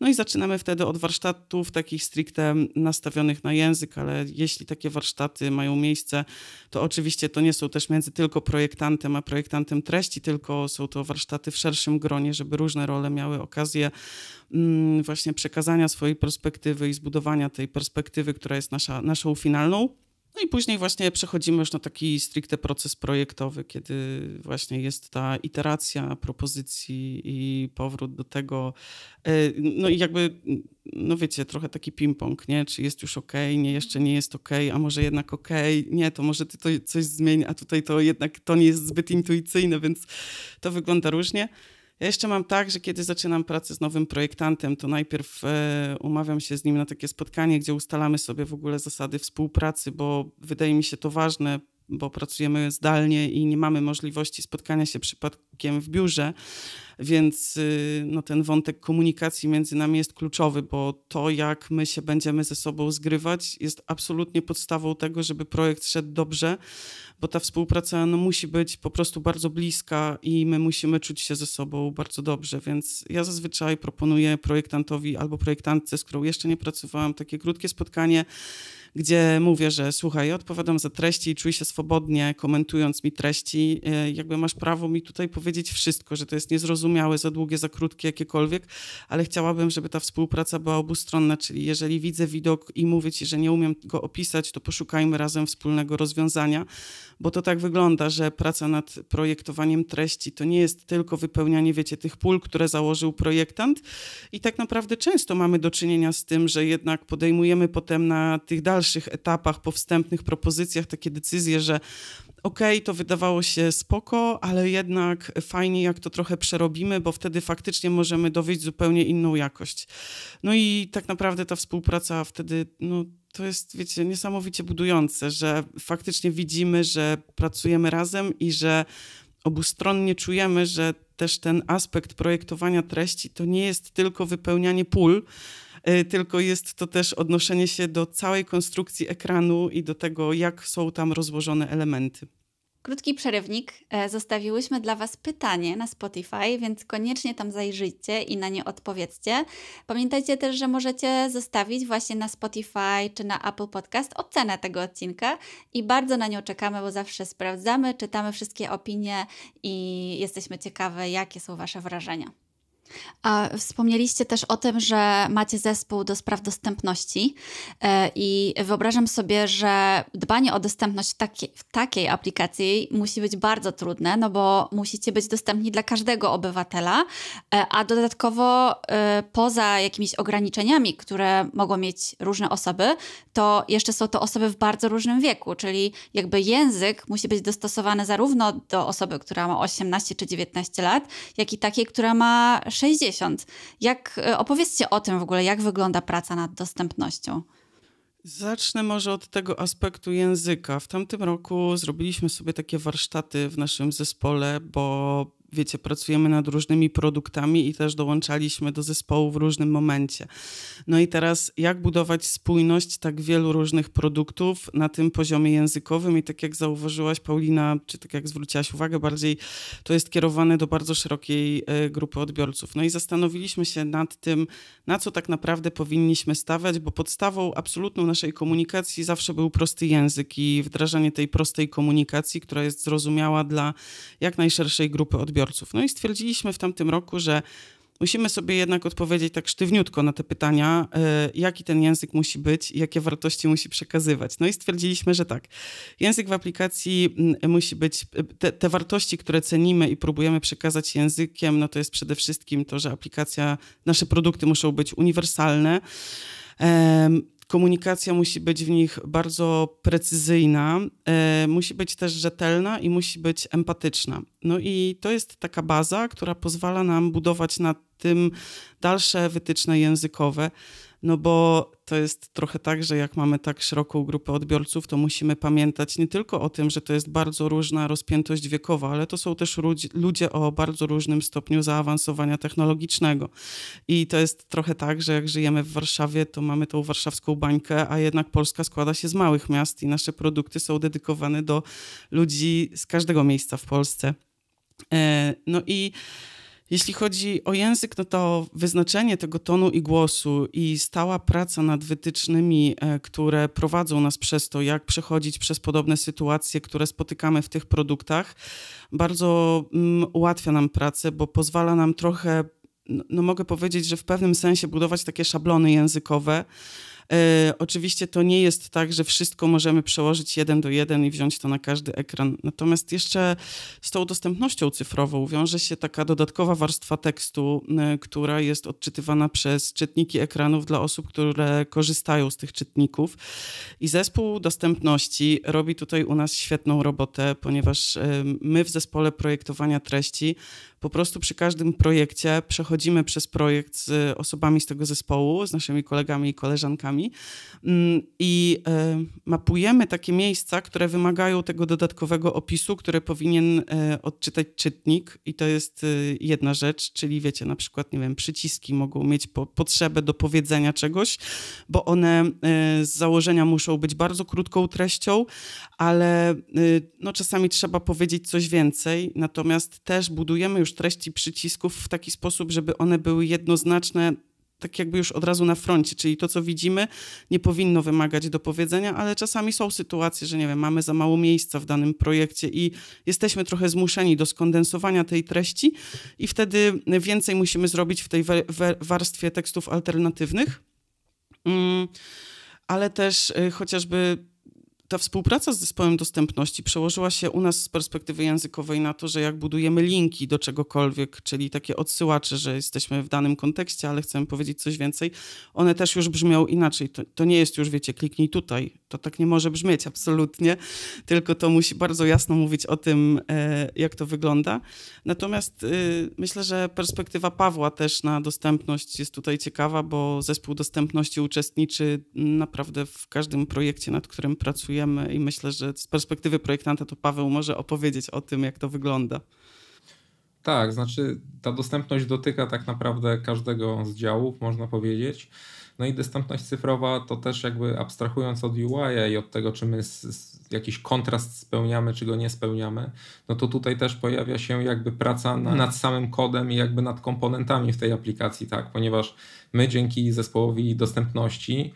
No i zaczynamy wtedy od warsztatów takich stricte nastawionych na język, ale jeśli takie warsztaty mają miejsce, to oczywiście to nie są też między tylko projektantem a projektantem treści, tylko są to warsztaty w szerszym gronie, żeby różne role miały okazję mm, właśnie przekazania swojej perspektywy i zbudowania tej perspektywy, która jest nasza, naszą finalną. No i później właśnie przechodzimy już na taki stricte proces projektowy, kiedy właśnie jest ta iteracja propozycji i powrót do tego. E, no i jakby, no wiecie, trochę taki ping-pong, nie? Czy jest już ok, nie, jeszcze nie jest ok, a może jednak ok, nie, to może ty to coś zmień, a tutaj to jednak to nie jest zbyt intuicyjne, więc to wygląda różnie. Ja jeszcze mam tak, że kiedy zaczynam pracę z nowym projektantem, to najpierw e, umawiam się z nim na takie spotkanie, gdzie ustalamy sobie w ogóle zasady współpracy, bo wydaje mi się to ważne, bo pracujemy zdalnie i nie mamy możliwości spotkania się przypadkiem w biurze, więc y, no, ten wątek komunikacji między nami jest kluczowy, bo to, jak my się będziemy ze sobą zgrywać, jest absolutnie podstawą tego, żeby projekt szedł dobrze, bo ta współpraca no, musi być po prostu bardzo bliska i my musimy czuć się ze sobą bardzo dobrze. Więc ja zazwyczaj proponuję projektantowi albo projektantce, z którą jeszcze nie pracowałam, takie krótkie spotkanie gdzie mówię, że słuchaj, odpowiadam za treści i czuję się swobodnie komentując mi treści. E, jakby masz prawo mi tutaj powiedzieć wszystko, że to jest niezrozumiałe, za długie, za krótkie, jakiekolwiek, ale chciałabym, żeby ta współpraca była obustronna, czyli jeżeli widzę widok i mówię ci, że nie umiem go opisać, to poszukajmy razem wspólnego rozwiązania, bo to tak wygląda, że praca nad projektowaniem treści to nie jest tylko wypełnianie, wiecie, tych pól, które założył projektant i tak naprawdę często mamy do czynienia z tym, że jednak podejmujemy potem na tych dalszych etapach, po wstępnych propozycjach takie decyzje, że okej, okay, to wydawało się spoko, ale jednak fajnie jak to trochę przerobimy, bo wtedy faktycznie możemy dowieść zupełnie inną jakość. No i tak naprawdę ta współpraca wtedy, no to jest, wiecie, niesamowicie budujące, że faktycznie widzimy, że pracujemy razem i że obustronnie czujemy, że też ten aspekt projektowania treści to nie jest tylko wypełnianie pól, y, tylko jest to też odnoszenie się do całej konstrukcji ekranu i do tego, jak są tam rozłożone elementy
krótki przerywnik e, zostawiłyśmy dla Was pytanie na Spotify, więc koniecznie tam zajrzyjcie i na nie odpowiedzcie. Pamiętajcie też, że możecie zostawić właśnie na Spotify czy na Apple Podcast ocenę tego odcinka i bardzo na nią czekamy, bo zawsze sprawdzamy, czytamy wszystkie opinie i jesteśmy ciekawe, jakie są Wasze wrażenia. A wspomnieliście też o tym, że macie zespół do spraw dostępności e, i wyobrażam sobie, że dbanie o dostępność w, taki, w takiej aplikacji musi być bardzo trudne, no bo musicie być dostępni dla każdego obywatela, e, a dodatkowo e, poza jakimiś ograniczeniami, które mogą mieć różne osoby, to jeszcze są to osoby w bardzo różnym wieku, czyli jakby język musi być dostosowany zarówno do osoby, która ma 18 czy 19 lat, jak i takiej, która ma 60. Jak e, opowiedzcie o tym w ogóle, jak wygląda praca nad dostępnością?
Zacznę może od tego aspektu języka. W tamtym roku zrobiliśmy sobie takie warsztaty w naszym zespole, bo wiecie, pracujemy nad różnymi produktami i też dołączaliśmy do zespołu w różnym momencie. No i teraz, jak budować spójność tak wielu różnych produktów na tym poziomie językowym? I tak jak zauważyłaś, Paulina, czy tak jak zwróciłaś uwagę, bardziej to jest kierowane do bardzo szerokiej e, grupy odbiorców. No i zastanowiliśmy się nad tym, na co tak naprawdę powinniśmy stawiać, bo podstawą absolutną naszej komunikacji zawsze był prosty język i wdrażanie tej prostej komunikacji, która jest zrozumiała dla jak najszerszej grupy odbiorców odbiorców. No i stwierdziliśmy w tamtym roku, że musimy sobie jednak odpowiedzieć tak sztywniutko na te pytania, y, jaki ten język musi być, jakie wartości musi przekazywać. No i stwierdziliśmy, że tak, język w aplikacji mm, musi być, y, te, te, wartości, które cenimy i próbujemy przekazać językiem, no to jest przede wszystkim to, że aplikacja, nasze produkty muszą być uniwersalne komunikacja musi być w nich bardzo precyzyjna, e, musi być też rzetelna i musi być empatyczna. No i to jest taka baza, która pozwala nam budować na tym dalsze wytyczne językowe, no bo to jest trochę tak, że jak mamy tak szeroką grupę odbiorców, to musimy pamiętać nie tylko o tym, że to jest bardzo różna rozpiętość wiekowa, ale to są też ludzie o bardzo różnym stopniu zaawansowania technologicznego. I to jest trochę tak, że jak żyjemy w Warszawie, to mamy tą warszawską bańkę, a jednak Polska składa się z małych miast i nasze produkty są dedykowane do ludzi z każdego miejsca w Polsce. E, no i jeśli chodzi o język, no to wyznaczenie tego tonu i głosu i stała praca nad wytycznymi, e, które prowadzą nas przez to, jak przechodzić przez podobne sytuacje, które spotykamy w tych produktach, bardzo mm, ułatwia nam pracę, bo pozwala nam trochę, no, no mogę powiedzieć, że w pewnym sensie budować takie szablony językowe E, oczywiście to nie jest tak, że wszystko możemy przełożyć jeden do jeden i wziąć to na każdy ekran. Natomiast jeszcze z tą dostępnością cyfrową wiąże się taka dodatkowa warstwa tekstu, e, która jest odczytywana przez czytniki ekranów dla osób, które korzystają z tych czytników. I zespół dostępności robi tutaj u nas świetną robotę, ponieważ e, my w zespole projektowania treści po prostu przy każdym projekcie przechodzimy przez projekt z e, osobami z tego zespołu, z naszymi kolegami i koleżankami mm, i e, mapujemy takie miejsca, które wymagają tego dodatkowego opisu, które powinien e, odczytać czytnik i to jest jedna rzecz, czyli wiecie, na przykład, nie wiem, przyciski mogą mieć po potrzebę do powiedzenia czegoś, bo one z założenia muszą być bardzo krótką treścią, ale no, czasami trzeba powiedzieć coś więcej, natomiast też budujemy już treści przycisków w taki sposób, żeby one były jednoznaczne, tak jakby już od razu na froncie, czyli to, co widzimy, nie powinno wymagać dopowiedzenia, ale czasami są sytuacje, że nie wiem, mamy za mało miejsca w danym projekcie i jesteśmy trochę zmuszeni do skondensowania tej treści, i wtedy więcej musimy zrobić w tej warstwie tekstów alternatywnych. Mm, ale też y, chociażby ta współpraca z zespołem dostępności przełożyła się u nas z perspektywy językowej na to, że jak budujemy linki do czegokolwiek, czyli takie odsyłacze, że jesteśmy w danym kontekście, ale chcemy powiedzieć coś więcej, one też już brzmią inaczej. To, to nie jest już, wiecie, kliknij tutaj. To tak nie może brzmieć absolutnie, tylko to musi bardzo jasno mówić o tym, e, jak to wygląda. Natomiast y, myślę, że perspektywa Pawła też na dostępność jest tutaj ciekawa, bo zespół dostępności uczestniczy naprawdę w każdym projekcie, nad którym pracuje i myślę, że z perspektywy projektanta to Paweł może opowiedzieć o tym, jak to
wygląda. Tak, znaczy ta dostępność dotyka tak naprawdę każdego z działów, można powiedzieć. No i dostępność cyfrowa to też jakby abstrahując od UI i od tego, czy my z, z jakiś kontrast spełniamy, czy go nie spełniamy, no to tutaj też pojawia się jakby praca na, nad samym kodem i jakby nad komponentami w tej aplikacji, tak, ponieważ my dzięki zespołowi dostępności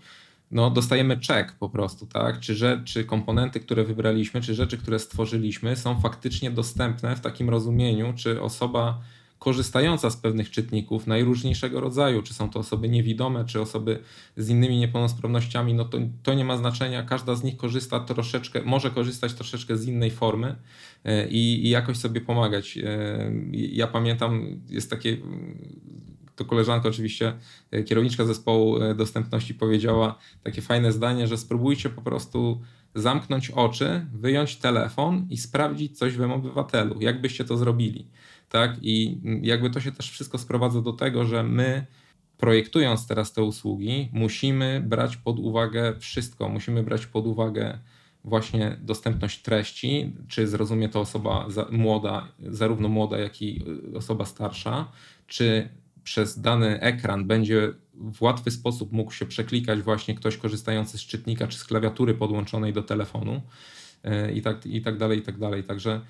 no, dostajemy czek po prostu, tak? Czy, rzeczy, komponenty, które wybraliśmy, czy rzeczy, które stworzyliśmy, są faktycznie dostępne w takim rozumieniu, czy osoba korzystająca z pewnych czytników najróżniejszego rodzaju, czy są to osoby niewidome, czy osoby z innymi niepełnosprawnościami, no to, to nie ma znaczenia. Każda z nich korzysta troszeczkę, może korzystać troszeczkę z innej formy e, i, i jakoś sobie pomagać. E, ja pamiętam, jest takie to koleżanka oczywiście, e, kierowniczka zespołu e, dostępności powiedziała takie fajne zdanie, że spróbujcie po prostu zamknąć oczy, wyjąć telefon i sprawdzić coś w obywatelu, jakbyście to zrobili. Tak? I mm, jakby to się też wszystko sprowadza do tego, że my projektując teraz te usługi, musimy brać pod uwagę wszystko. Musimy brać pod uwagę właśnie dostępność treści, czy zrozumie to osoba młoda, zarówno młoda, jak i y, osoba starsza, czy przez dany ekran będzie w łatwy sposób mógł się przeklikać właśnie ktoś korzystający z czytnika czy z klawiatury podłączonej do telefonu e, i tak, i tak dalej, i tak dalej. Także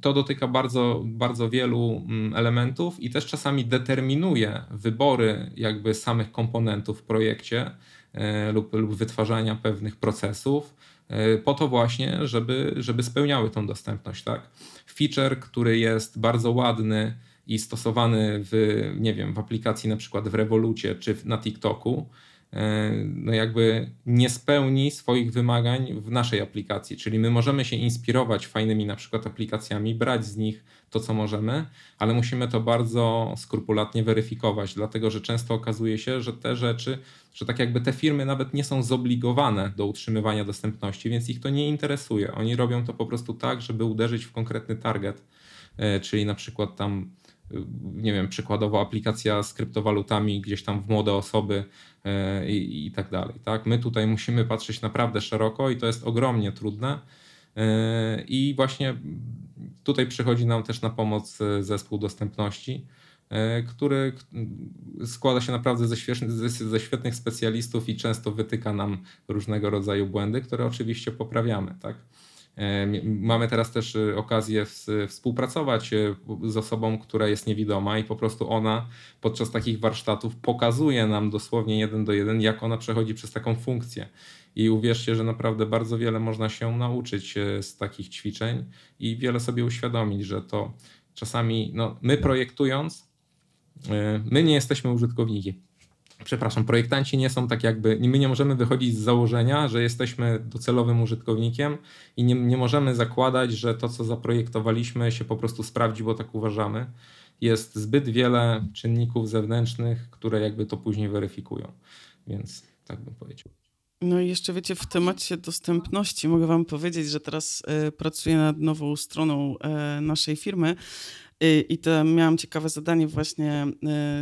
to dotyka bardzo, bardzo wielu mm, elementów i też czasami determinuje wybory jakby samych komponentów w projekcie e, lub, lub wytwarzania pewnych procesów e, po to właśnie, żeby, żeby spełniały tą dostępność. Tak? Feature, który jest bardzo ładny, i stosowany w, nie wiem, w aplikacji na przykład w Revolucie czy na TikToku, e, no jakby nie spełni swoich wymagań w naszej aplikacji. Czyli my możemy się inspirować fajnymi na przykład aplikacjami, brać z nich to, co możemy, ale musimy to bardzo skrupulatnie weryfikować, dlatego że często okazuje się, że te rzeczy, że tak jakby te firmy nawet nie są zobligowane do utrzymywania dostępności, więc ich to nie interesuje. Oni robią to po prostu tak, żeby uderzyć w konkretny target, e, czyli na przykład tam nie wiem, przykładowo aplikacja z kryptowalutami gdzieś tam w młode osoby e, i, i tak dalej. Tak? My tutaj musimy patrzeć naprawdę szeroko i to jest ogromnie trudne. E, I właśnie tutaj przychodzi nam też na pomoc e, zespół dostępności, który składa się naprawdę ze, świetnych, ze świetnych specjalistów i często wytyka nam różnego rodzaju błędy, które oczywiście poprawiamy. Tak? Mamy teraz też y, okazję współpracować y, z osobą, która jest niewidoma i po prostu ona podczas takich warsztatów pokazuje nam dosłownie jeden do jeden, jak ona przechodzi przez taką funkcję. I uwierzcie, że naprawdę bardzo wiele można się nauczyć y, z takich ćwiczeń i wiele sobie uświadomić, że to czasami no, my projektując, my nie jesteśmy użytkownikiem, przepraszam, projektanci nie są tak jakby, my nie możemy wychodzić z założenia, że jesteśmy docelowym użytkownikiem i nie, nie możemy zakładać, że to, co zaprojektowaliśmy, się po prostu sprawdzi, bo tak uważamy. Jest zbyt wiele czynników zewnętrznych, które jakby to później weryfikują. Więc tak bym powiedział.
No i jeszcze wiecie, w temacie dostępności mogę Wam powiedzieć, że teraz y, pracuję nad nową stroną y, naszej firmy. Y, I to miałam ciekawe zadanie właśnie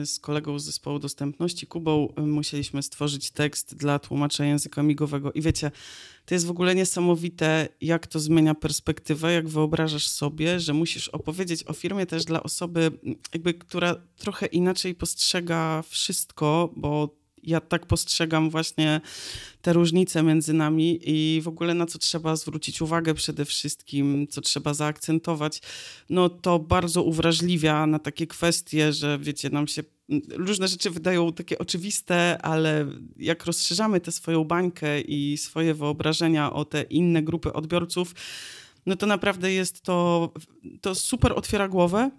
y, z kolegą z zespołu dostępności, Kubą. Y, musieliśmy stworzyć tekst dla tłumacza języka migowego. I wiecie, to jest w ogóle niesamowite, jak to zmienia perspektywę, jak wyobrażasz sobie, że musisz opowiedzieć o firmie też dla osoby, jakby, która trochę inaczej postrzega wszystko, bo ja tak postrzegam właśnie te różnice między nami i w ogóle na co trzeba zwrócić uwagę przede wszystkim, co trzeba zaakcentować, no to bardzo uwrażliwia na takie kwestie, że wiecie, nam się różne rzeczy wydają takie oczywiste, ale jak rozszerzamy tę swoją bańkę i swoje wyobrażenia o te inne grupy odbiorców, no to naprawdę jest to, to super otwiera głowę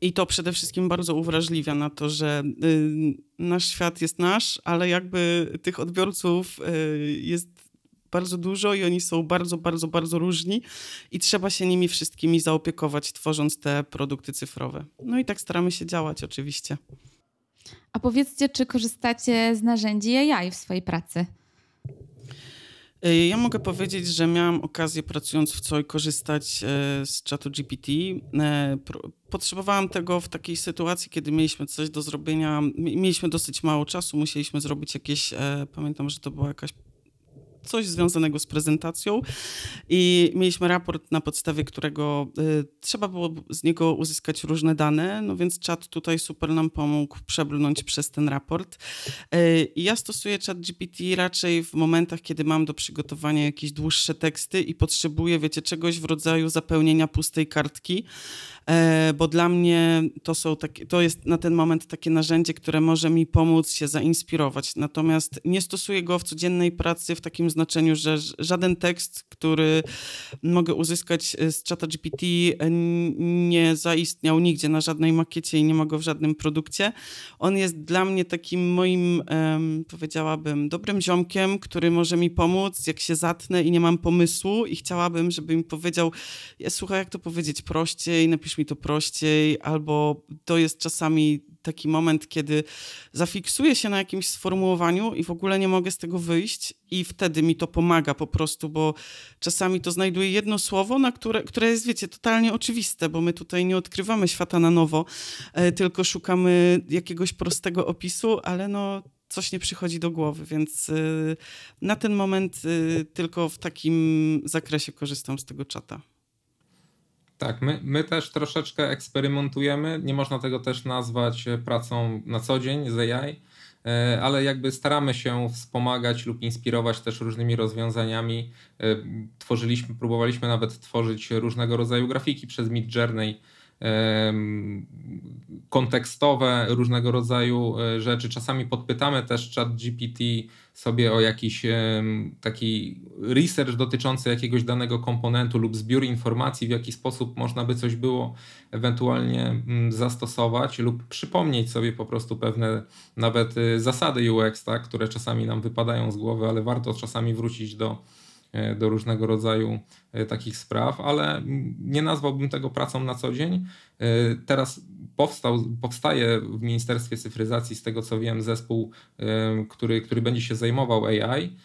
i to przede wszystkim bardzo uwrażliwia na to, że y, nasz świat jest nasz, ale jakby tych odbiorców y, jest bardzo dużo i oni są bardzo, bardzo, bardzo różni i trzeba się nimi wszystkimi zaopiekować, tworząc te produkty cyfrowe. No i tak staramy się działać oczywiście.
A powiedzcie, czy korzystacie z narzędzi AI w swojej pracy?
E, ja mogę powiedzieć, że miałam okazję pracując w COI korzystać e, z czatu GPT. E, potrzebowałam tego w takiej sytuacji, kiedy mieliśmy coś do zrobienia, mieliśmy dosyć mało czasu, musieliśmy zrobić jakieś, pamiętam, że to była jakaś coś związanego z prezentacją i mieliśmy raport, na podstawie którego y, trzeba było z niego uzyskać różne dane, no więc czat tutaj super nam pomógł przebrnąć przez ten raport. Y, ja stosuję czat GPT raczej w momentach, kiedy mam do przygotowania jakieś dłuższe teksty i potrzebuję, wiecie, czegoś w rodzaju zapełnienia pustej kartki, e, bo dla mnie to, są takie, to jest na ten moment takie narzędzie, które może mi pomóc się zainspirować. Natomiast nie stosuję go w codziennej pracy w takim znaczeniu, że żaden tekst, który mogę uzyskać e, z czata GPT e, nie zaistniał nigdzie na żadnej makiecie i nie ma go w żadnym produkcie. On jest dla mnie takim moim, powiedziałabym, dobrym ziomkiem, który może mi pomóc, jak się zatnę i nie mam pomysłu i chciałabym, żeby mi powiedział, słuchaj, jak to powiedzieć prościej, napisz mi to prościej, albo to jest czasami taki moment, kiedy zafiksuję się na jakimś sformułowaniu i w ogóle nie mogę z tego wyjść, i wtedy mi to pomaga po prostu, bo czasami to znajduję jedno słowo, na które, które jest, wiecie, totalnie oczywiste, bo my tutaj nie odkrywamy świata na nowo, e, tylko szukamy jakiegoś prostego opisu, ale no coś nie przychodzi do głowy, więc e, na ten moment e, tylko w takim zakresie korzystam z tego czata.
Tak, my, my też troszeczkę eksperymentujemy. Nie można tego też nazwać e, pracą na co dzień z AI, e, ale jakby staramy się wspomagać lub inspirować też różnymi rozwiązaniami. E, tworzyliśmy, próbowaliśmy nawet tworzyć różnego rodzaju grafiki przez journey kontekstowe różnego rodzaju e, rzeczy. Czasami podpytamy też chat GPT sobie o jakiś taki research dotyczący jakiegoś danego komponentu lub zbiór informacji, w jaki sposób można by coś było ewentualnie mm, zastosować lub przypomnieć sobie po prostu pewne nawet y, zasady UX, tak, które czasami nam wypadają z głowy, ale warto czasami wrócić do E, do różnego rodzaju e, takich spraw, ale nie nazwałbym tego pracą na co dzień. E, teraz powstał, powstaje w Ministerstwie Cyfryzacji, z tego co wiem, zespół, który, który będzie się zajmował AI.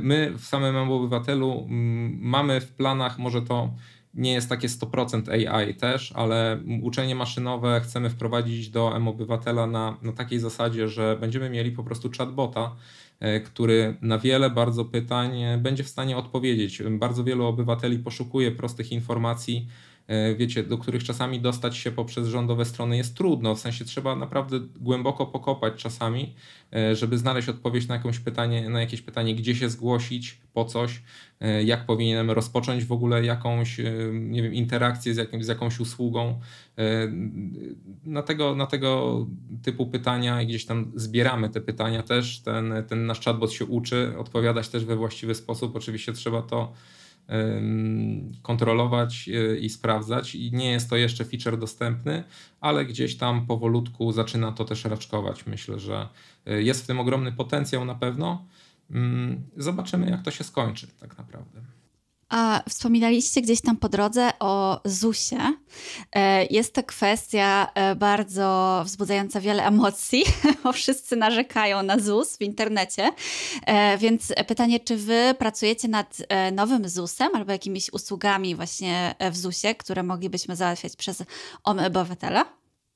My w samym obywatelu mm, mamy w planach, może to nie jest takie 100% AI też, ale uczenie maszynowe chcemy wprowadzić do M-Obywatela na, na takiej zasadzie, że będziemy mieli po prostu chatbota, E, który na wiele bardzo pytań e, będzie w stanie odpowiedzieć. Bardzo wielu obywateli poszukuje prostych informacji E, wiecie, do których czasami dostać się poprzez rządowe strony jest trudno. W sensie trzeba naprawdę głęboko pokopać czasami, e, żeby znaleźć odpowiedź na jakieś pytanie, na jakieś pytanie, gdzie się zgłosić, po coś, e, jak powinienem rozpocząć w ogóle jakąś, nie wiem, interakcję z, jakim, z jakąś usługą. Na tego, na tego typu pytania gdzieś tam zbieramy te pytania też. Ten, ten nasz chatbot się uczy odpowiadać też we właściwy sposób. Oczywiście trzeba to kontrolować e, i sprawdzać i nie jest to jeszcze feature dostępny, ale gdzieś tam powolutku zaczyna to też raczkować. Myślę, że e, jest w tym ogromny potencjał na pewno. Mm, zobaczymy, jak to się skończy tak naprawdę.
A wspominaliście gdzieś tam po drodze o ZUSie. E, jest to kwestia e, bardzo wzbudzająca wiele emocji, (laughs) bo wszyscy narzekają na ZUS w internecie. E, więc pytanie, czy wy pracujecie nad nowym ZUSem albo jakimiś usługami właśnie w ZUSie, które moglibyśmy załatwiać przez Omy obywatela?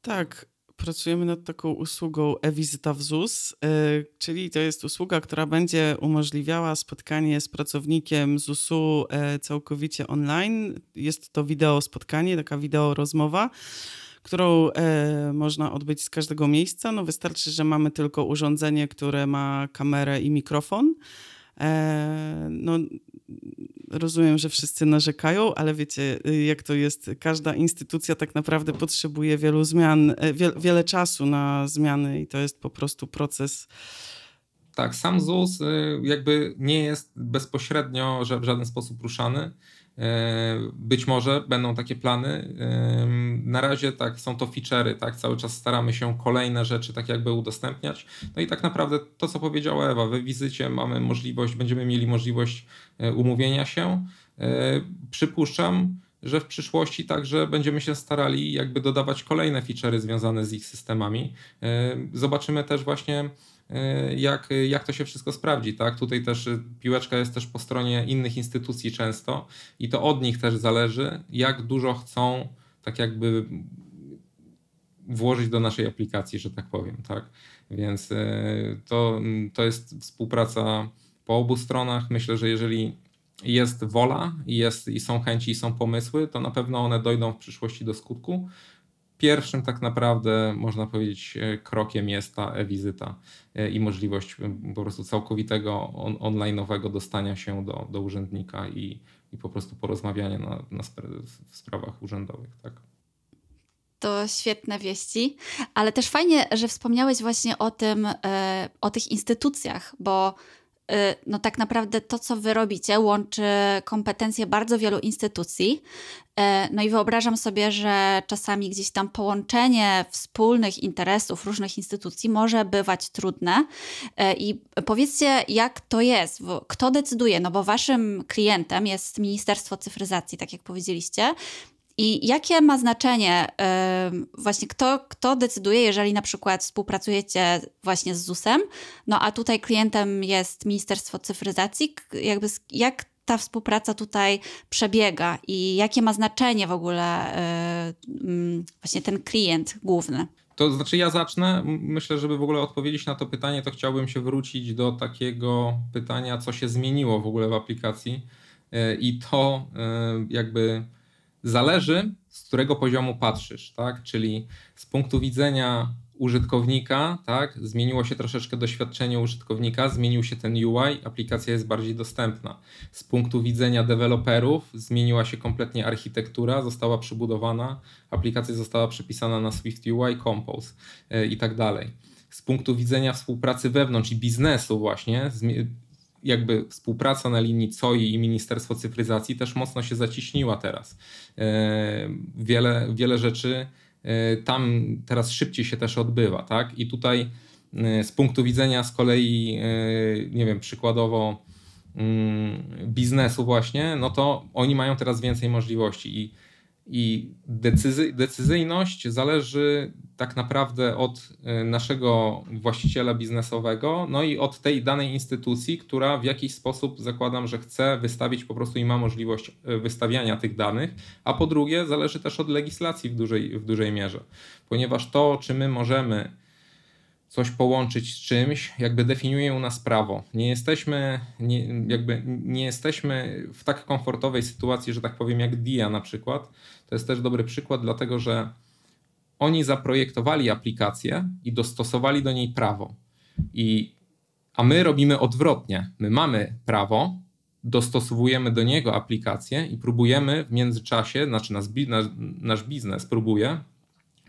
Tak, pracujemy nad taką usługą e-wizyta w ZUS, e, czyli to jest usługa, która będzie umożliwiała spotkanie z pracownikiem ZUS-u e, całkowicie online. Jest to wideo spotkanie, taka wideo rozmowa którą e, można odbyć z każdego miejsca. No wystarczy, że mamy tylko urządzenie, które ma kamerę i mikrofon. no, rozumiem, że wszyscy narzekają, ale wiecie, y, jak to jest, każda instytucja tak naprawdę potrzebuje wielu zmian, y, wie, wiele czasu na zmiany i to jest po
prostu proces. Tak, sam ZUS y, jakby nie jest bezpośrednio w żaden sposób ruszany. E, być może będą takie plany. E, na razie tak są to feature'y, tak cały czas staramy się kolejne rzeczy tak jakby udostępniać. No i tak naprawdę to co powiedziała Ewa, we wizycie mamy możliwość, będziemy mieli możliwość e, umówienia się. Przypuszczam, że w przyszłości także będziemy się starali jakby dodawać kolejne feature'y związane z ich systemami. Zobaczymy też właśnie Y, jak, jak to się wszystko sprawdzi. Tak? Tutaj też y, piłeczka jest też po stronie innych instytucji często i to od nich też zależy, jak dużo chcą tak jakby włożyć do naszej aplikacji, że tak powiem. Tak? Więc y, to, to jest współpraca po obu stronach. Myślę, że jeżeli jest wola, jest, i są chęci, i są pomysły, to na pewno one dojdą w przyszłości do skutku. Pierwszym tak naprawdę można powiedzieć e, krokiem jest ta e-wizyta e, i możliwość e, po prostu całkowitego on, online'owego dostania się do, do urzędnika i, i po prostu porozmawiania na, na spra- w sprawach urzędowych. Tak?
To świetne wieści, ale też fajnie, że wspomniałeś właśnie o tym, o tych instytucjach, bo no tak naprawdę to, co wy robicie, łączy kompetencje bardzo wielu instytucji. E, no i wyobrażam sobie, że czasami gdzieś tam połączenie wspólnych interesów różnych instytucji może bywać trudne. E, I powiedzcie, jak to jest? Kto decyduje? No bo waszym klientem jest Ministerstwo Cyfryzacji, tak jak powiedzieliście. I jakie ma znaczenie y, właśnie kto, kto decyduje, jeżeli na przykład współpracujecie właśnie z ZUS-em, no a tutaj klientem jest Ministerstwo Cyfryzacji, jakby jak ta współpraca tutaj przebiega i jakie ma znaczenie w ogóle y, mm, właśnie ten klient główny?
To znaczy, ja zacznę. Myślę, żeby w ogóle odpowiedzieć na to pytanie, to chciałbym się wrócić do takiego pytania, co się zmieniło w ogóle w aplikacji. Y, I to jakby zależy, z którego poziomu patrzysz, tak? Czyli z punktu widzenia użytkownika, tak? Zmieniło się troszeczkę doświadczenie użytkownika, zmienił się ten UI, aplikacja jest bardziej dostępna. Z punktu widzenia deweloperów zmieniła się kompletnie architektura, została przybudowana, aplikacja została przepisana na Swift UI, Compose e, i tak dalej. Z punktu widzenia współpracy wewnątrz i biznesu właśnie jakby współpraca na linii COI i Ministerstwo Cyfryzacji też mocno się zaciśniła teraz. E, wiele, wiele rzeczy e, tam teraz szybciej się też odbywa, tak? I tutaj e, z punktu widzenia z kolei, nie wiem, przykładowo mm, biznesu właśnie, no to oni mają teraz więcej możliwości i i decyzy, decyzyjność zależy tak naprawdę od y, naszego właściciela biznesowego, no i od tej danej instytucji, która w jakiś sposób zakładam, że chce wystawić po prostu i ma możliwość y, wystawiania tych danych, a po drugie zależy też od legislacji w dużej, w dużej mierze, ponieważ to, czy my możemy coś połączyć z czymś, jakby definiuje u nas prawo. Nie jesteśmy, nie, jakby nie jesteśmy w tak komfortowej sytuacji, że tak powiem, jak DIA na przykład. To jest też dobry przykład, dlatego że oni zaprojektowali aplikację i dostosowali do niej prawo. I, a my robimy odwrotnie. My mamy prawo, dostosowujemy do niego aplikację i próbujemy w międzyczasie, znaczy nasz, nasz, nasz biznes próbuje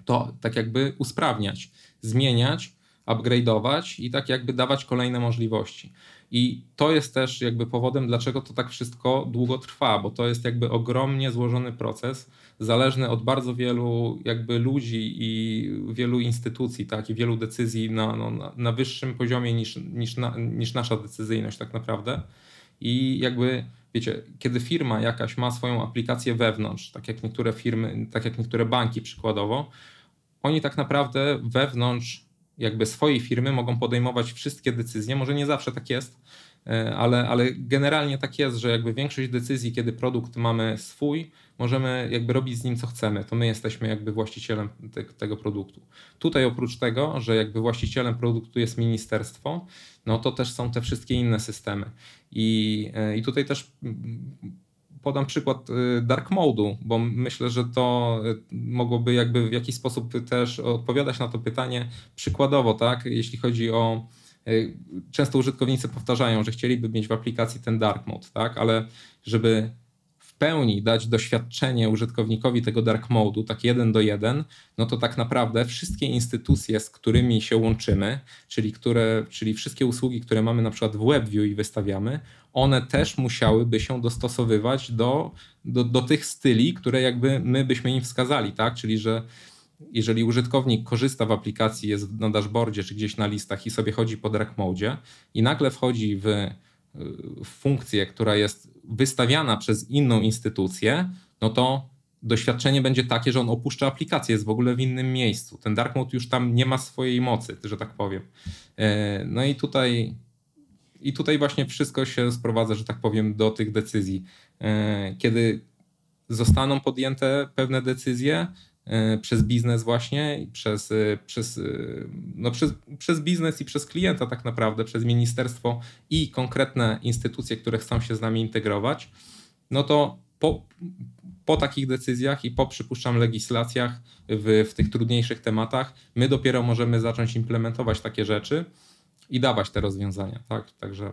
to tak jakby usprawniać, zmieniać, upgrade'ować i tak jakby dawać kolejne możliwości. I to jest też jakby powodem, dlaczego to tak wszystko długo trwa, bo to jest jakby ogromnie złożony proces, zależny od bardzo wielu jakby ludzi i wielu instytucji, tak, i wielu decyzji na, no, na wyższym poziomie niż, niż, na, niż nasza decyzyjność tak naprawdę. I jakby wiecie, kiedy firma jakaś ma swoją aplikację wewnątrz, tak jak niektóre firmy, tak jak niektóre banki przykładowo, oni tak naprawdę wewnątrz jakby swojej firmy mogą podejmować wszystkie decyzje. Może nie zawsze tak jest, e, ale, ale generalnie tak jest, że jakby większość decyzji, kiedy produkt mamy swój, możemy jakby robić z nim co chcemy. To my jesteśmy jakby właścicielem te, tego produktu. Tutaj oprócz tego, że jakby właścicielem produktu jest ministerstwo, no to też są te wszystkie inne systemy. I, e, i tutaj też podam przykład y, dark mode'u, bo myślę, że to y, mogłoby jakby w jakiś sposób też odpowiadać na to pytanie przykładowo, tak? Jeśli chodzi o y, często użytkownicy powtarzają, że chcieliby mieć w aplikacji ten dark mode, tak? Ale żeby pełni dać doświadczenie użytkownikowi tego dark modu, tak jeden do jeden, no to tak naprawdę wszystkie instytucje, z którymi się łączymy, czyli, które, czyli wszystkie usługi, które mamy na przykład w WebView i wystawiamy, one też musiałyby się dostosowywać do, do, do tych styli, które jakby my byśmy im wskazali, tak? Czyli, że jeżeli użytkownik korzysta w aplikacji, jest na dashboardzie czy gdzieś na listach i sobie chodzi po dark mode i nagle wchodzi w funkcję, która jest wystawiana przez inną instytucję, no to doświadczenie będzie takie, że on opuszcza aplikację, jest w ogóle w innym miejscu. Ten dark mode już tam nie ma swojej mocy, że tak powiem. E, no i tutaj i tutaj właśnie wszystko się sprowadza, że tak powiem, do tych decyzji. E, kiedy zostaną podjęte pewne decyzje, E, przez biznes właśnie, przez, e, przez, e, no przez, przez biznes i przez klienta tak naprawdę, przez ministerstwo i konkretne instytucje, które chcą się z nami integrować, no to po, po takich decyzjach i po, przypuszczam, legislacjach w, w tych trudniejszych tematach, my dopiero możemy zacząć implementować takie rzeczy i dawać te rozwiązania. Tak? Także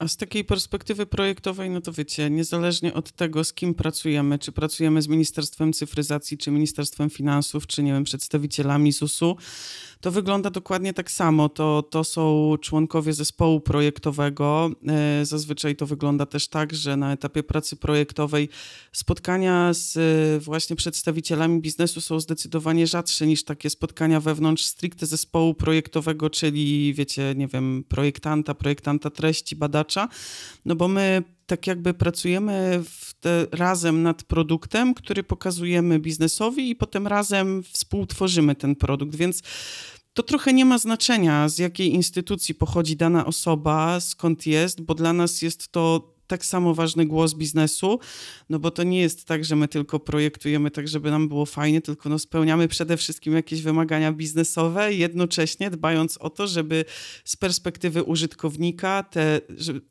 a z takiej perspektywy
projektowej, no to wiecie, niezależnie od tego, z kim pracujemy, czy pracujemy z Ministerstwem Cyfryzacji, czy Ministerstwem Finansów, czy nie wiem, przedstawicielami ZUS-u, to wygląda dokładnie tak samo. To, to są członkowie zespołu projektowego. E, zazwyczaj to wygląda też tak, że na etapie pracy projektowej spotkania z e, właśnie przedstawicielami biznesu są zdecydowanie rzadsze niż takie spotkania wewnątrz stricte zespołu projektowego, czyli wiecie, nie wiem, projektanta, projektanta treści, badacza, no bo my tak jakby pracujemy te, razem nad produktem, który pokazujemy biznesowi i potem razem współtworzymy ten produkt, więc to trochę nie ma znaczenia, z jakiej instytucji pochodzi dana osoba, skąd jest, bo dla nas jest to tak samo ważny głos biznesu, no bo to nie jest tak, że my tylko projektujemy tak, żeby nam było fajnie, tylko no spełniamy przede wszystkim jakieś wymagania biznesowe, jednocześnie dbając o to, żeby z perspektywy użytkownika, te,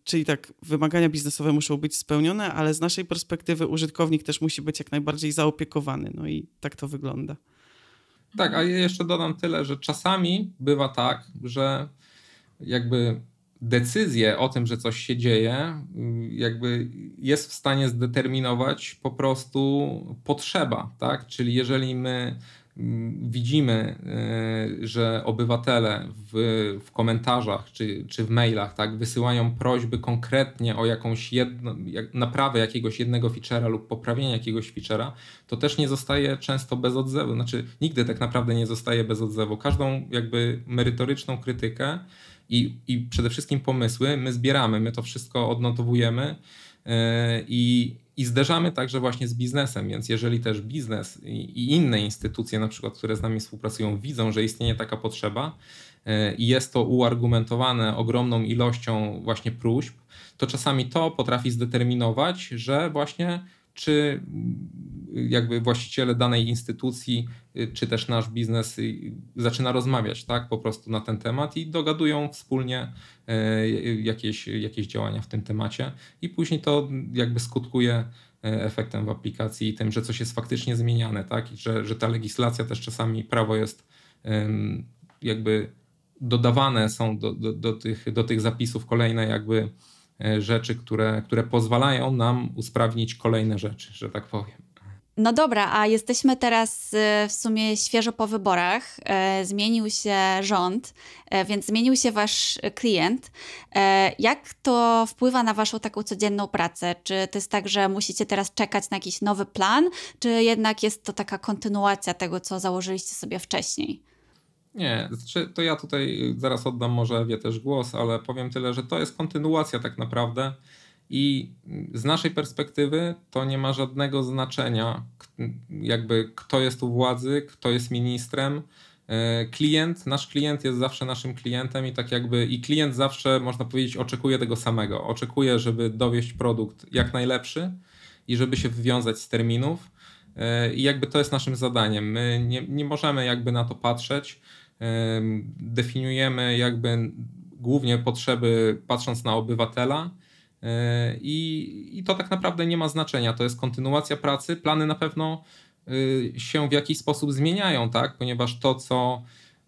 czyli tak, wymagania biznesowe muszą być spełnione, ale z naszej perspektywy użytkownik też musi być jak najbardziej zaopiekowany. No i tak to wygląda.
Tak, a jeszcze dodam tyle, że czasami bywa tak, że jakby decyzję o tym, że coś się dzieje, jakby jest w stanie zdeterminować po prostu potrzeba, tak? Czyli jeżeli my mm, widzimy, e, że obywatele w, w komentarzach czy, czy w mailach tak, wysyłają prośby konkretnie o jakąś jedno, jak, naprawę jakiegoś jednego feature'a lub poprawienie jakiegoś feature'a, to też nie zostaje często bez odzewu. Znaczy nigdy tak naprawdę nie zostaje bez odzewu. Każdą jakby merytoryczną krytykę i, i przede wszystkim pomysły my zbieramy, my to wszystko odnotowujemy e, i, i zderzamy także właśnie z biznesem, więc jeżeli też biznes i inne instytucje, na przykład, które z nami współpracują, widzą, że istnieje taka potrzeba e, i jest to uargumentowane ogromną ilością właśnie próśb, to czasami to potrafi zdeterminować, że właśnie czy y, jakby właściciele danej instytucji, y, czy też nasz biznes y, zaczyna rozmawiać tak, po prostu na ten temat i dogadują wspólnie e, jakieś, jakieś działania w tym temacie i później to jakby skutkuje e, efektem w aplikacji i tym, że coś jest faktycznie zmieniane, tak, I że, że ta legislacja też czasami prawo jest jakby dodawane są do, do, do, tych, do tych zapisów kolejne jakby E, rzeczy, które, które pozwalają nam usprawnić kolejne rzeczy, że tak powiem.
No dobra, a jesteśmy teraz e, w sumie świeżo po wyborach. E, zmienił się rząd, więc zmienił się wasz klient. Jak to wpływa na waszą taką codzienną pracę? Czy to jest tak, że musicie teraz czekać na jakiś nowy plan, czy jednak jest to taka kontynuacja tego, co założyliście sobie wcześniej?
Nie, znaczy, to ja tutaj zaraz oddam może wie też głos, ale powiem tyle, że to jest kontynuacja tak naprawdę i z naszej perspektywy to nie ma żadnego znaczenia, jakby kto jest u władzy, kto jest ministrem. E, klient, nasz klient jest zawsze naszym klientem i tak jakby i klient zawsze można powiedzieć oczekuje tego samego. Oczekuje, żeby dowieść produkt jak najlepszy i żeby się wywiązać z terminów. E, I jakby to jest naszym zadaniem. My nie, nie możemy jakby na to patrzeć definiujemy jakby głównie potrzeby patrząc na obywatela. E, I, I to tak naprawdę nie ma znaczenia. To jest kontynuacja pracy. Plany na pewno y, się w jakiś sposób zmieniają, tak? ponieważ to, co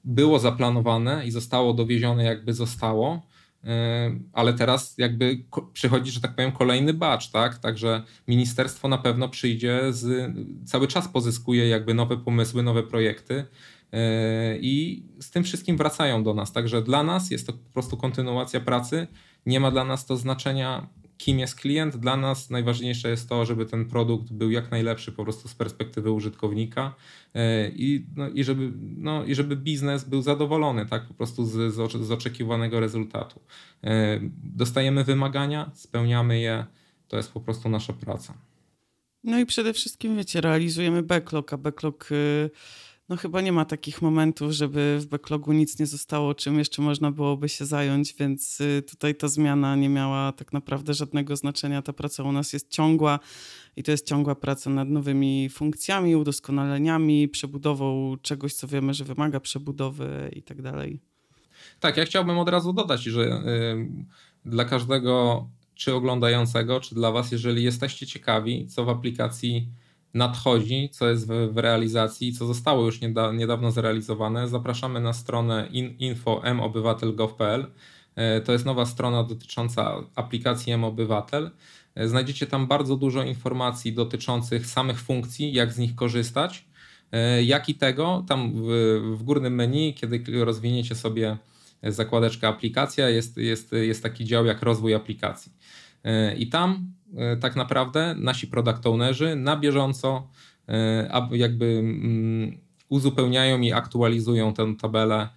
było zaplanowane i zostało dowiezione, jakby zostało, e, ale teraz jakby przychodzi, że tak powiem, kolejny bacz. tak? Także ministerstwo na pewno przyjdzie z, cały czas pozyskuje jakby nowe pomysły, nowe projekty E, i z tym wszystkim wracają do nas. Także dla nas jest to po prostu kontynuacja pracy. Nie ma dla nas to znaczenia, kim jest klient. Dla nas najważniejsze jest to, żeby ten produkt był jak najlepszy po prostu z perspektywy użytkownika e, i, no, i, żeby, no, i żeby biznes był zadowolony tak po prostu z, z oczekiwanego rezultatu. E, dostajemy wymagania, spełniamy je. To jest po prostu nasza praca.
No i przede wszystkim, wiecie, realizujemy backlog, a backlog. Y, no chyba nie ma takich momentów, żeby w backlogu nic nie zostało, czym jeszcze można byłoby się zająć, więc y, tutaj ta zmiana nie miała tak naprawdę żadnego znaczenia. Ta praca u nas jest ciągła i to jest ciągła praca nad nowymi funkcjami, udoskonaleniami, przebudową czegoś, co wiemy, że wymaga przebudowy i tak dalej.
Tak, ja chciałbym od razu dodać, że yy, dla każdego czy oglądającego, czy dla Was, jeżeli jesteście ciekawi, co w aplikacji nadchodzi, co jest w, w realizacji co zostało już nieda, niedawno zrealizowane, zapraszamy na stronę in, info.mobywatel.gov.pl. E, to jest nowa strona dotycząca aplikacji mObywatel. E, znajdziecie tam bardzo dużo informacji dotyczących samych funkcji, jak z nich korzystać, e, jak i tego. Tam w, w górnym menu, kiedy rozwiniecie sobie zakładeczkę aplikacja, jest, jest, jest taki dział jak rozwój aplikacji. E, I tam e, tak naprawdę nasi product ownerzy na bieżąco e, jakby mm, uzupełniają i aktualizują tę tabelę,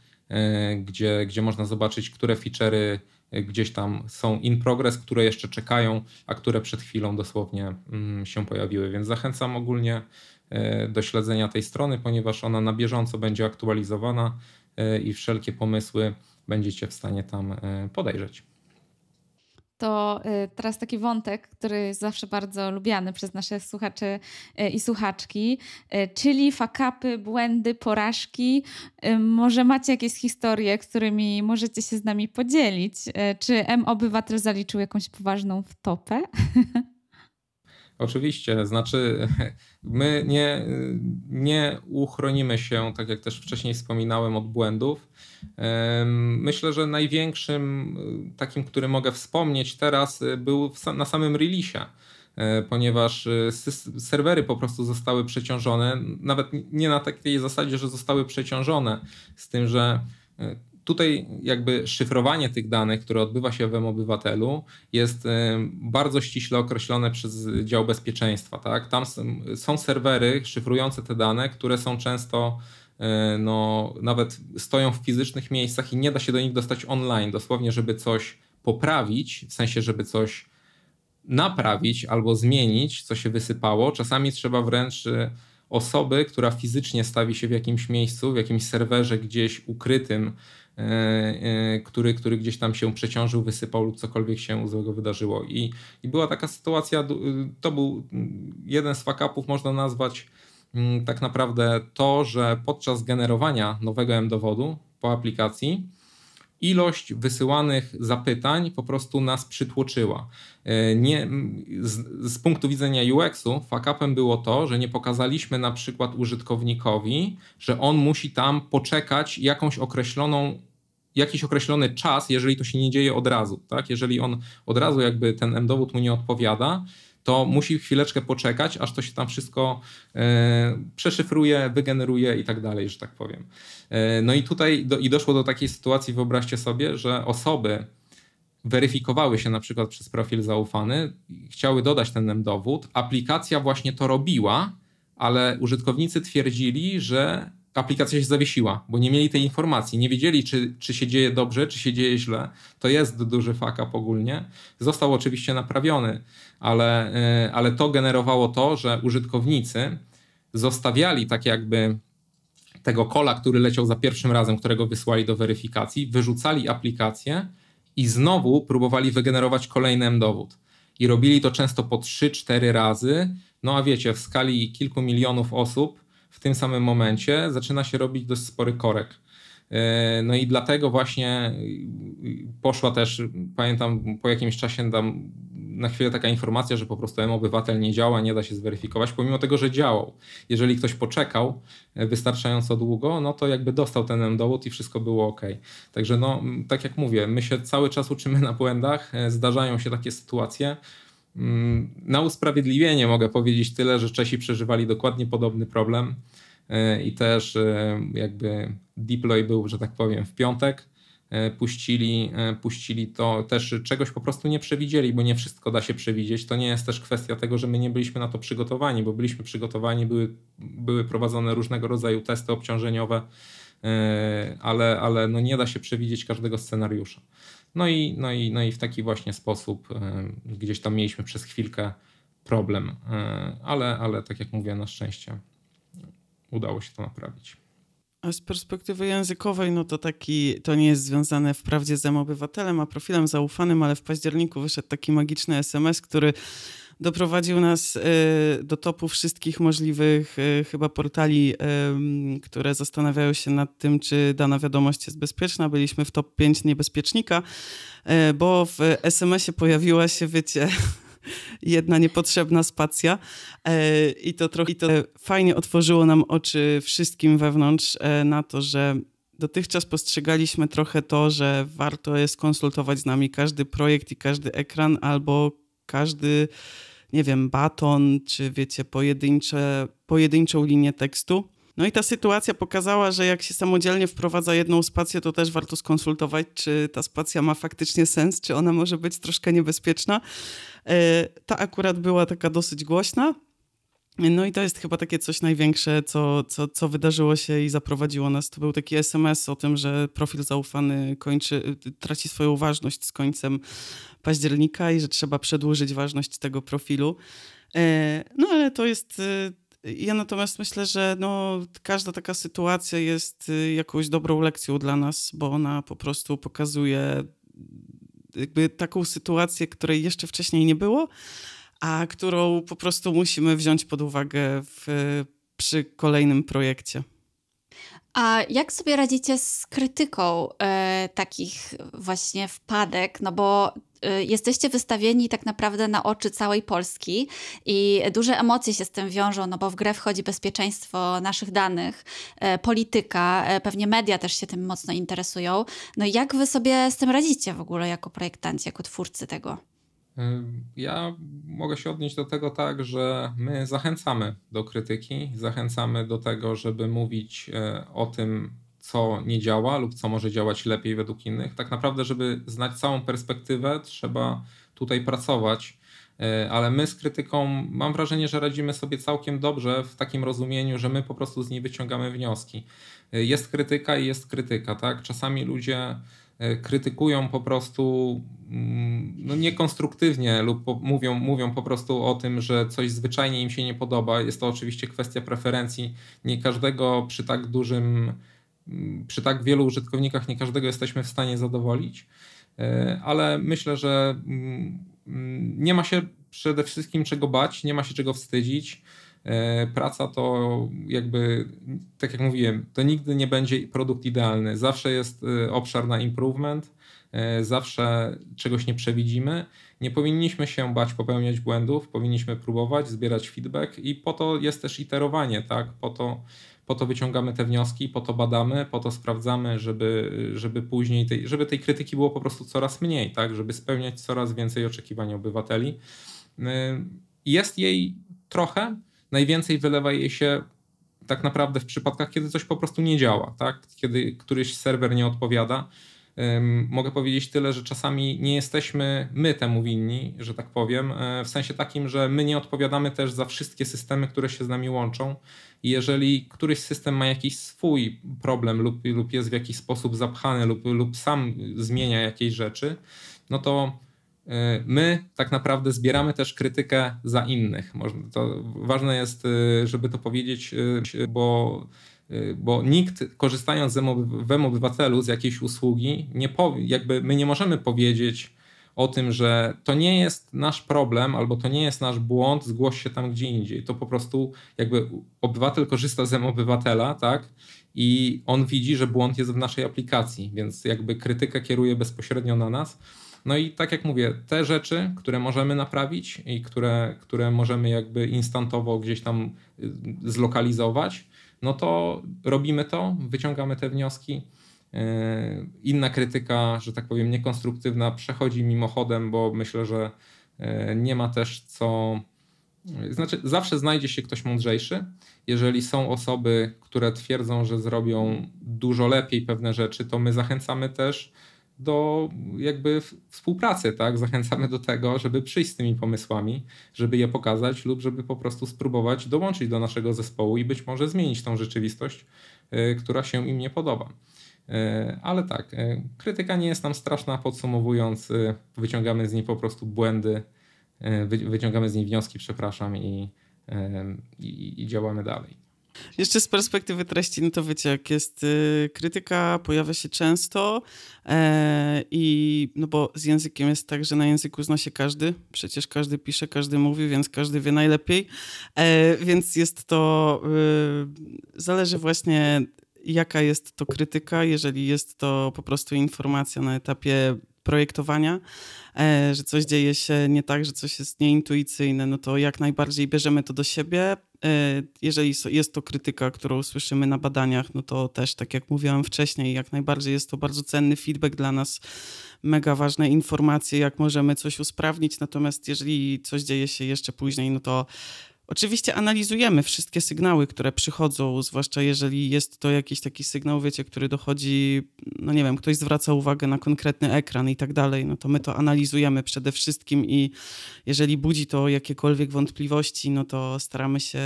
gdzie, gdzie można zobaczyć, które feature'y gdzieś tam są in progress, które jeszcze czekają, a które przed chwilą dosłownie mm, się pojawiły. Więc zachęcam ogólnie do śledzenia tej strony, ponieważ ona na bieżąco będzie aktualizowana i wszelkie pomysły będziecie w stanie tam podejrzeć
to y, teraz taki wątek, który jest zawsze bardzo lubiany przez nasze słuchaczy i słuchaczki, y, czyli fakapy, błędy, porażki. Y, może macie jakieś historie, którymi możecie się z nami podzielić? Czy M Obywatel zaliczył jakąś poważną wtopę? (laughs)
Oczywiście, znaczy (laughs) my nie, nie uchronimy się, tak jak też wcześniej wspominałem, od błędów Myślę, że największym y, takim, który mogę wspomnieć teraz, y, był na samym release'ie ponieważ y, serwery po prostu zostały przeciążone, nawet nie na takiej zasadzie, że zostały przeciążone, z tym, że e, tutaj jakby szyfrowanie tych danych, które odbywa się w obywatelu, jest e, bardzo ściśle określone przez dział bezpieczeństwa. Tak? Tam są serwery szyfrujące te dane, które są często E, no, nawet stoją w fizycznych miejscach i nie da się do nich dostać online, dosłownie, żeby coś poprawić, w sensie, żeby coś naprawić albo zmienić, co się wysypało. Czasami trzeba wręcz y, osoby, która fizycznie stawi się w jakimś miejscu, w jakimś serwerze gdzieś ukrytym, e, e, który, który gdzieś tam się przeciążył, wysypał lub cokolwiek się złego wydarzyło. I, i była taka sytuacja, y, to był mm, jeden z fakapów, można nazwać Mm, tak naprawdę to, że podczas generowania nowego M-dowodu po aplikacji ilość wysyłanych zapytań po prostu nas przytłoczyła. E, nie, z, z punktu widzenia UX-u fuck-upem było to, że nie pokazaliśmy na przykład użytkownikowi, że on musi tam poczekać jakąś określoną jakiś określony czas, jeżeli to się nie dzieje od razu, tak? Jeżeli on od razu jakby ten M-dowód mu nie odpowiada, to musi chwileczkę poczekać, aż to się tam wszystko e, przeszyfruje, wygeneruje i tak dalej, że tak powiem. E, no i tutaj do, i doszło do takiej sytuacji, wyobraźcie sobie, że osoby, weryfikowały się na przykład przez profil zaufany, chciały dodać ten dowód Aplikacja właśnie to robiła, ale użytkownicy twierdzili, że aplikacja się zawiesiła, bo nie mieli tej informacji, nie wiedzieli, czy, czy się dzieje dobrze, czy się dzieje źle. To jest duży faka ogólnie. Został oczywiście naprawiony, ale, y, ale to generowało to, że użytkownicy zostawiali tak jakby tego kola, który leciał za pierwszym razem, którego wysłali do weryfikacji, wyrzucali aplikację i znowu próbowali wygenerować kolejny dowód I robili to często po 3-4 razy. No a wiecie, w skali kilku milionów osób w tym samym momencie zaczyna się robić dość spory korek. E, no i dlatego właśnie e, poszła też, pamiętam, po jakimś czasie tam na chwilę taka informacja, że po prostu M-Obywatel nie działa, nie da się zweryfikować, pomimo tego, że działał. Jeżeli ktoś poczekał e, wystarczająco długo, no to jakby dostał ten M-dowód i wszystko było ok. Także no, tak jak mówię, my się cały czas uczymy na błędach, zdarzają się takie sytuacje, Mm, na usprawiedliwienie mogę powiedzieć tyle, że Czesi przeżywali dokładnie podobny problem e, i też e, jakby deploy był, że tak powiem, w piątek. E, puścili, puścili to, też czegoś po prostu nie przewidzieli, bo nie wszystko da się przewidzieć. To nie jest też kwestia tego, że my nie byliśmy na to przygotowani, bo byliśmy przygotowani, były, były prowadzone różnego rodzaju testy obciążeniowe, ale, ale no nie da się przewidzieć każdego scenariusza. No i, no i, no i w taki właśnie sposób gdzieś tam mieliśmy przez chwilkę problem, ale, ale tak jak mówię, na szczęście udało się to naprawić.
A z perspektywy językowej, no to taki, to nie jest związane wprawdzie z obywatelem, a profilem zaufanym, ale w październiku wyszedł taki magiczny SMS, który doprowadził nas y, do topu wszystkich możliwych y, chyba portali, które zastanawiają się nad tym, czy dana wiadomość jest bezpieczna. Byliśmy w top 5 niebezpiecznika, y, bo w SMS-ie pojawiła się, wiecie, (laughs) jedna niepotrzebna spacja i to trochę i to fajnie otworzyło nam oczy wszystkim wewnątrz na to, że dotychczas postrzegaliśmy trochę to, że warto jest konsultować z nami każdy projekt i każdy ekran albo każdy nie wiem, baton, czy wiecie, pojedyncze, pojedynczą linię tekstu. No i ta sytuacja pokazała, że jak się samodzielnie wprowadza jedną spację, to też warto skonsultować, czy ta spacja ma faktycznie sens, czy ona może być troszkę niebezpieczna. E, ta akurat była taka dosyć głośna, no i to jest chyba takie coś największe, co, co, co wydarzyło się i zaprowadziło nas. To był taki SMS o tym, że profil zaufany kończy, traci swoją ważność z końcem października i że trzeba przedłużyć ważność tego profilu. E, no ale to jest. E, ja natomiast myślę, że no, każda taka sytuacja jest e, jakąś dobrą lekcją dla nas, bo ona po prostu pokazuje jakby taką sytuację, której jeszcze wcześniej nie było a którą po prostu musimy wziąć pod uwagę w, przy kolejnym projekcie.
A jak sobie radzicie z krytyką e, takich właśnie wpadek? No bo e, jesteście wystawieni tak naprawdę na oczy całej Polski i duże emocje się z tym wiążą, no bo w grę wchodzi bezpieczeństwo naszych danych, e, polityka, pewnie media też się tym mocno interesują. No jak wy sobie z tym radzicie w ogóle jako projektanci, jako twórcy tego?
Ja mogę się odnieść do tego tak, że my zachęcamy do krytyki, zachęcamy do tego, żeby mówić e, o tym, co nie działa lub co może działać lepiej według innych. Tak naprawdę, żeby znać całą perspektywę, trzeba tutaj pracować, e, ale my z krytyką mam wrażenie, że radzimy sobie całkiem dobrze w takim rozumieniu, że my po prostu z niej wyciągamy wnioski. E, jest krytyka i jest krytyka, tak? Czasami ludzie E, krytykują po prostu mm, no, niekonstruktywnie lub po, mówią, mówią po prostu o tym, że coś zwyczajnie im się nie podoba. Jest to oczywiście kwestia preferencji. Nie każdego przy tak dużym, mm, przy tak wielu użytkownikach, nie każdego jesteśmy w stanie zadowolić, e, ale myślę, że mm, nie ma się przede wszystkim czego bać, nie ma się czego wstydzić. E, praca to jakby, tak jak mówiłem, to nigdy nie będzie produkt idealny. Zawsze jest e, obszar na improvement, e, zawsze czegoś nie przewidzimy. Nie powinniśmy się bać popełniać błędów, powinniśmy próbować, zbierać feedback i po to jest też iterowanie, tak? Po to, po to wyciągamy te wnioski, po to badamy, po to sprawdzamy, żeby, żeby później, tej, żeby tej krytyki było po prostu coraz mniej, tak? Żeby spełniać coraz więcej oczekiwań obywateli. Jest jej trochę, najwięcej wylewa je się tak naprawdę w przypadkach, kiedy coś po prostu nie działa, tak? kiedy któryś serwer nie odpowiada. Mogę powiedzieć tyle, że czasami nie jesteśmy my temu winni, że tak powiem, e, w sensie takim, że my nie odpowiadamy też za wszystkie systemy, które się z nami łączą. Jeżeli któryś system ma jakiś swój problem lub, lub jest w jakiś sposób zapchany lub, lub sam zmienia jakieś rzeczy, no to Y, my tak naprawdę zbieramy też krytykę za innych. To ważne jest, y, żeby to powiedzieć, y, bo, bo nikt korzystając w obywatelu z jakiejś usługi, nie powie, jakby my nie możemy powiedzieć o tym, że to nie jest nasz problem albo to nie jest nasz błąd, zgłoś się tam gdzie indziej. To po prostu jakby obywatel korzysta z obywatela, tak? I on widzi, że błąd jest w naszej aplikacji, więc jakby krytykę kieruje bezpośrednio na nas no i tak jak mówię, te rzeczy, które możemy naprawić i które, które możemy jakby instantowo gdzieś tam y, zlokalizować, no to robimy to, wyciągamy te wnioski. Y, inna krytyka, że tak powiem, niekonstruktywna przechodzi mimochodem, bo myślę, że y, nie ma też co. Znaczy, zawsze znajdzie się ktoś mądrzejszy. Jeżeli są osoby, które twierdzą, że zrobią dużo lepiej pewne rzeczy, to my zachęcamy też do jakby współpracy, tak? Zachęcamy do tego, żeby przyjść z tymi pomysłami, żeby je pokazać lub żeby po prostu spróbować dołączyć do naszego zespołu i być może zmienić tą rzeczywistość, y, która się im nie podoba. Y, ale tak, y, krytyka nie jest nam straszna. Podsumowując, wyciągamy z niej po prostu błędy, wyciągamy z niej wnioski, przepraszam, i, i, i działamy dalej.
Jeszcze z perspektywy treści, no to wiecie, jak jest y, krytyka, pojawia się często e, i no bo z językiem jest tak, że na języku zna się każdy, przecież każdy pisze, każdy mówi, więc każdy wie najlepiej, e, więc jest to, y, zależy właśnie jaka jest to krytyka, jeżeli jest to po prostu informacja na etapie projektowania, e, że coś dzieje się nie tak, że coś jest nieintuicyjne, no to jak najbardziej bierzemy to do siebie, E, jeżeli jest to krytyka, którą słyszymy na badaniach, no to też, tak jak mówiłam wcześniej, jak najbardziej jest to bardzo cenny feedback dla nas, mega ważne informacje, jak możemy coś usprawnić. Natomiast jeżeli coś dzieje się jeszcze później, no to Oczywiście analizujemy wszystkie sygnały, które przychodzą, zwłaszcza jeżeli jest to jakiś taki sygnał, wiecie, który dochodzi, no nie wiem, ktoś zwraca uwagę na konkretny ekran i tak dalej, no to my to analizujemy przede wszystkim i jeżeli budzi to jakiekolwiek wątpliwości, no to staramy się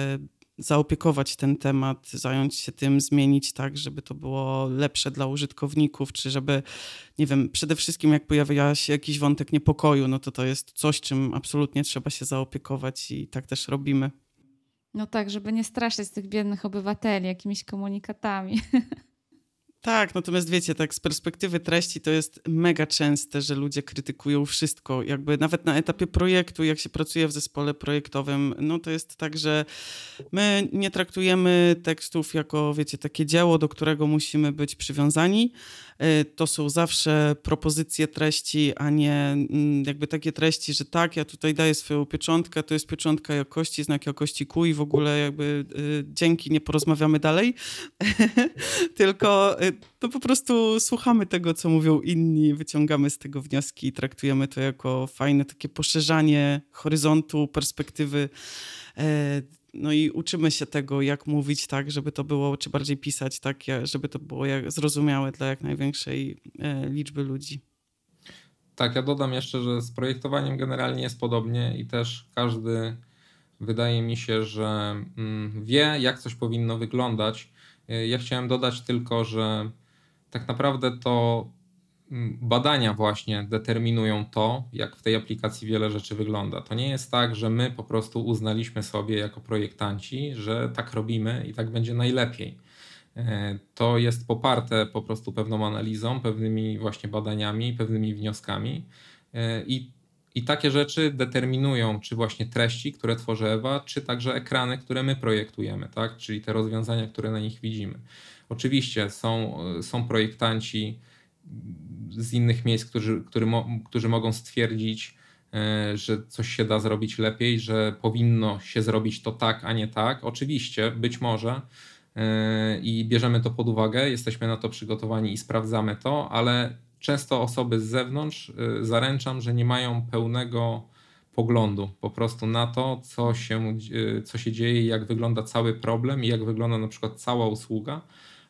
zaopiekować ten temat, zająć się tym, zmienić tak, żeby to było lepsze dla użytkowników, czy żeby, nie wiem, przede wszystkim jak pojawia się jakiś wątek niepokoju, no to to jest coś, czym absolutnie trzeba się zaopiekować i tak też robimy.
No tak, żeby nie straszyć tych biednych obywateli jakimiś komunikatami. (laughs)
Tak, natomiast wiecie, tak z perspektywy treści to jest mega częste, że ludzie krytykują wszystko. Jakby nawet na etapie projektu, jak się pracuje w zespole projektowym, no to jest tak, że my nie traktujemy tekstów jako, wiecie, takie dzieło, do którego musimy być przywiązani. Y, to są zawsze propozycje treści, a nie mm, jakby takie treści, że tak, ja tutaj daję swoją pieczątkę, to jest pieczątka jakości, znak jakości Q i w ogóle jakby y, dzięki, nie porozmawiamy dalej, (laughs) tylko to y, no po prostu słuchamy tego, co mówią inni, wyciągamy z tego wnioski i traktujemy to jako fajne takie poszerzanie horyzontu, perspektywy no i uczymy się tego, jak mówić tak, żeby to było, czy bardziej pisać tak, żeby to było jak, zrozumiałe dla jak największej e, liczby ludzi.
Tak, ja dodam jeszcze, że z projektowaniem generalnie jest podobnie i też każdy wydaje mi się, że mm, wie, jak coś powinno wyglądać. E, ja chciałem dodać tylko, że tak naprawdę to badania właśnie determinują to, jak w tej aplikacji wiele rzeczy wygląda. To nie jest tak, że my po prostu uznaliśmy sobie jako projektanci, że tak robimy i tak będzie najlepiej. E, to jest poparte po prostu pewną analizą, pewnymi właśnie badaniami, pewnymi wnioskami e, i, i takie rzeczy determinują, czy właśnie treści, które tworzy Ewa, czy także ekrany, które my projektujemy, tak? czyli te rozwiązania, które na nich widzimy. Oczywiście są, e, są projektanci, z innych miejsc, którzy, którzy mo, którzy mogą stwierdzić, e, że coś się da zrobić lepiej, że powinno się zrobić to tak, a nie tak. Oczywiście, być może e, i bierzemy to pod uwagę, jesteśmy na to przygotowani i sprawdzamy to, ale często osoby z zewnątrz e, zaręczam, że nie mają pełnego poglądu po prostu na to, co się, co się dzieje, jak wygląda cały problem i jak wygląda na przykład cała usługa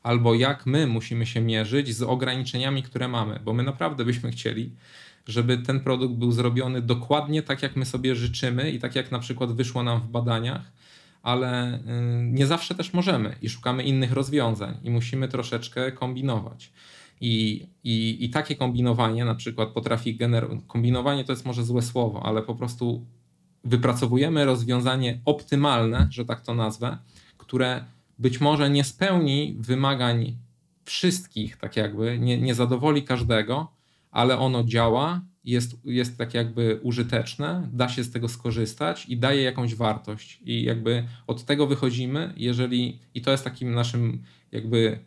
albo jak my musimy się mierzyć z ograniczeniami, które mamy, bo my naprawdę byśmy chcieli, żeby ten produkt był zrobiony dokładnie tak, jak my sobie życzymy i tak, jak na przykład wyszło nam w badaniach, ale y, nie zawsze też możemy i szukamy innych rozwiązań i musimy troszeczkę kombinować. I, i, i takie kombinowanie na przykład potrafi generować. Kombinowanie to jest może złe słowo, ale po prostu wypracowujemy rozwiązanie optymalne, że tak to nazwę, które być może nie spełni wymagań wszystkich, tak jakby, nie, nie zadowoli każdego, ale ono działa, jest, jest tak jakby użyteczne, da się z tego skorzystać i daje jakąś wartość. I jakby od tego wychodzimy, jeżeli, i to jest takim naszym jakby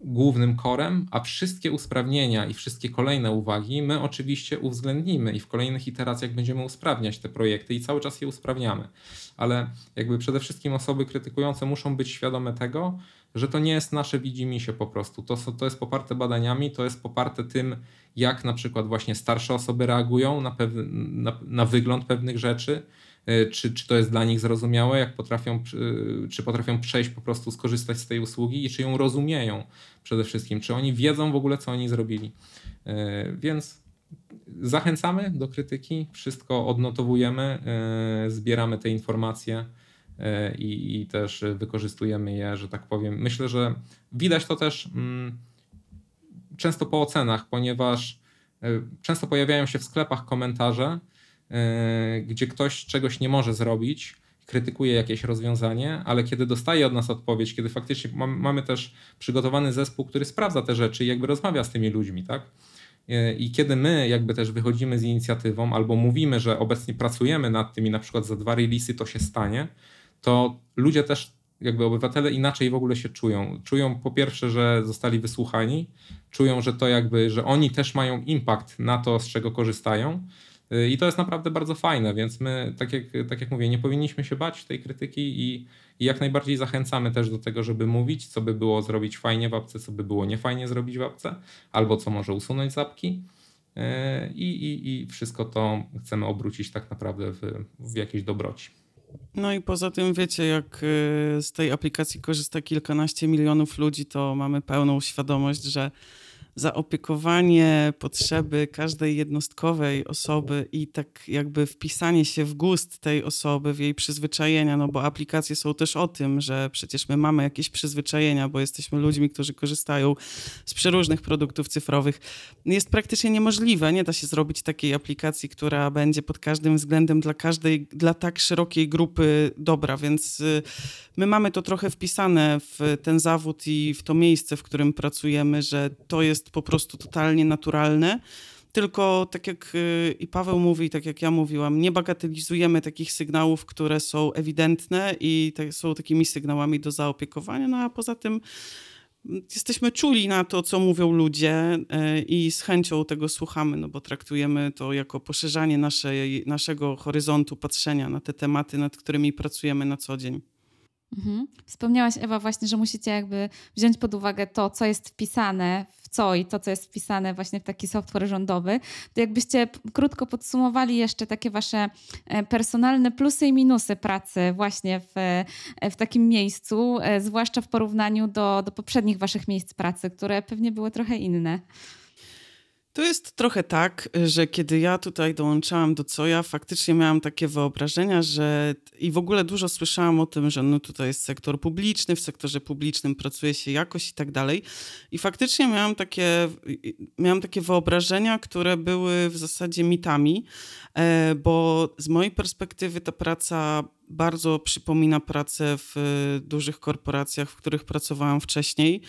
głównym korem, a wszystkie usprawnienia i wszystkie kolejne uwagi my oczywiście uwzględnimy i w kolejnych iteracjach będziemy usprawniać te projekty i cały czas je usprawniamy. Ale jakby przede wszystkim osoby krytykujące muszą być świadome tego, że to nie jest nasze widzimisię po prostu. To, to jest poparte badaniami, to jest poparte tym, jak na przykład właśnie starsze osoby reagują na, pew, na, na wygląd pewnych rzeczy, E, czy, czy to jest dla nich zrozumiałe, jak potrafią, e, czy potrafią przejść po prostu, skorzystać z tej usługi i czy ją rozumieją przede wszystkim, czy oni wiedzą w ogóle, co oni zrobili. E, więc zachęcamy do krytyki, wszystko odnotowujemy, zbieramy te informacje. I, i, też wykorzystujemy je, że tak powiem. Myślę, że widać to też mm, często po ocenach, ponieważ y, często pojawiają się w sklepach komentarze, E, gdzie ktoś czegoś nie może zrobić, krytykuje jakieś rozwiązanie, ale kiedy dostaje od nas odpowiedź, kiedy faktycznie mamy też przygotowany zespół, który sprawdza te rzeczy i jakby rozmawia z tymi ludźmi, tak? E, I kiedy my jakby też wychodzimy z inicjatywą albo mówimy, że obecnie pracujemy nad tym i na przykład za dwa releasy to się stanie, to ludzie też, jakby obywatele inaczej w ogóle się czują. Czują po pierwsze, że zostali wysłuchani, czują, że to jakby, że oni też mają impact na to, z czego korzystają Y, I to jest naprawdę bardzo fajne, więc my, tak jak, tak jak mówię, nie powinniśmy się bać tej krytyki i, i jak najbardziej zachęcamy też do tego, żeby mówić, co by było zrobić fajnie w apce, co by było niefajnie zrobić w apce, albo co może usunąć z apki. Y, I, i, I wszystko to chcemy obrócić tak naprawdę w, w jakiejś dobroci.
No i poza tym wiecie, jak y, z tej aplikacji korzysta kilkanaście milionów ludzi, to mamy pełną świadomość, że zaopiekowanie potrzeby każdej jednostkowej osoby i tak jakby wpisanie się w gust tej osoby, w jej przyzwyczajenia, no bo aplikacje są też o tym, że przecież my mamy jakieś przyzwyczajenia, bo jesteśmy ludźmi, którzy korzystają z przeróżnych produktów cyfrowych, jest praktycznie niemożliwe. Nie da się zrobić takiej aplikacji, która będzie pod każdym względem dla każdej, dla tak szerokiej grupy dobra, więc y, my mamy to trochę wpisane w ten zawód i w to miejsce, w którym pracujemy, że to jest jest po prostu totalnie naturalne. Tylko tak jak y, i Paweł mówi, tak jak ja mówiłam, nie bagatelizujemy takich sygnałów, które są ewidentne i są takimi sygnałami do zaopiekowania. No a poza tym mm, jesteśmy czuli na to, co mówią ludzie e, i z chęcią tego słuchamy, no bo traktujemy to jako poszerzanie naszej, naszego horyzontu patrzenia na te tematy, nad którymi pracujemy na co dzień.
Mhm. Wspomniałaś, Ewa, właśnie, że musicie jakby wziąć pod uwagę to, co jest wpisane w co i to, co jest wpisane właśnie w taki software rządowy. To jakbyście krótko podsumowali jeszcze takie wasze e, personalne plusy i minusy pracy właśnie w, e, w takim miejscu, e, zwłaszcza w porównaniu do, do poprzednich waszych miejsc pracy, które pewnie były trochę inne.
To jest trochę tak, że kiedy ja tutaj dołączałam do COJA, faktycznie miałam takie wyobrażenia, że i w ogóle dużo słyszałam o tym, że no tutaj jest sektor publiczny, w sektorze publicznym pracuje się jakoś i tak dalej. I faktycznie miałam takie, miałam takie wyobrażenia, które były w zasadzie mitami, e, bo z mojej perspektywy ta praca bardzo przypomina pracę w y, dużych korporacjach, w których pracowałam wcześniej,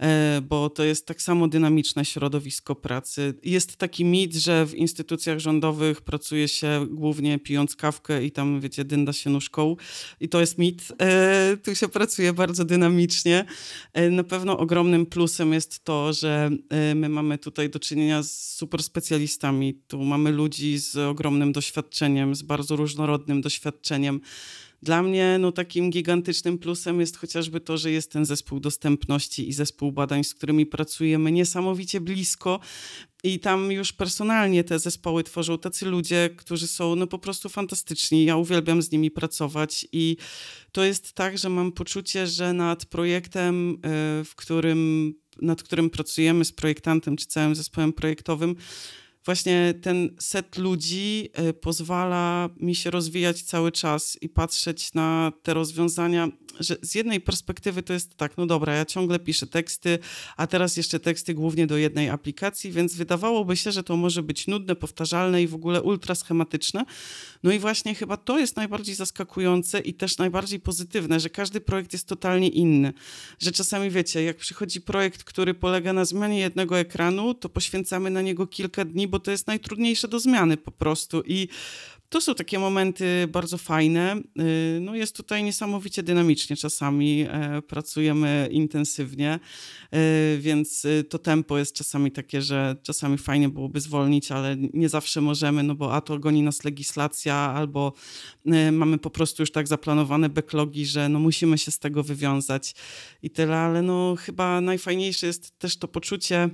e, bo to jest tak samo dynamiczne środowisko pracy. Jest taki mit, że w instytucjach rządowych pracuje się głównie pijąc kawkę i tam, wiecie, dynda się nóżką. I to jest mit. E, tu się pracuje bardzo dynamicznie. E, na pewno ogromnym plusem jest to, że my mamy tutaj do czynienia z super specjalistami. Tu mamy ludzi z ogromnym doświadczeniem, z bardzo różnorodnym doświadczeniem. Dla mnie no, takim gigantycznym plusem jest chociażby to, że jest ten zespół dostępności i zespół badań, z którymi pracujemy niesamowicie blisko. I tam już personalnie te zespoły tworzą tacy ludzie, którzy są no po prostu fantastyczni. Ja uwielbiam z nimi pracować i to jest tak, że mam poczucie, że nad projektem, y, w którym, nad którym pracujemy z projektantem czy całym zespołem projektowym, właśnie ten set ludzi e, pozwala mi się rozwijać cały czas i patrzeć na te rozwiązania, że z jednej perspektywy to jest tak, no dobra, ja ciągle piszę teksty, a teraz jeszcze teksty głównie do jednej aplikacji, więc wydawałoby się, że to może być nudne, powtarzalne i w ogóle ultra schematyczne. No i właśnie chyba to jest najbardziej zaskakujące i też najbardziej pozytywne, że każdy projekt jest totalnie inny. Że czasami wiecie, jak przychodzi projekt, który polega na zmianie jednego ekranu, to poświęcamy na niego kilka dni, bo to jest najtrudniejsze do zmiany po prostu. I to są takie momenty bardzo fajne. Y, no jest tutaj niesamowicie dynamicznie czasami, e, pracujemy intensywnie, y, więc y, to tempo jest czasami takie, że czasami fajnie byłoby zwolnić, ale nie zawsze możemy, no bo a to goni nas legislacja, albo mamy po prostu już tak zaplanowane backlogi, że no musimy się z tego wywiązać i tyle, ale no chyba najfajniejsze jest też to poczucie,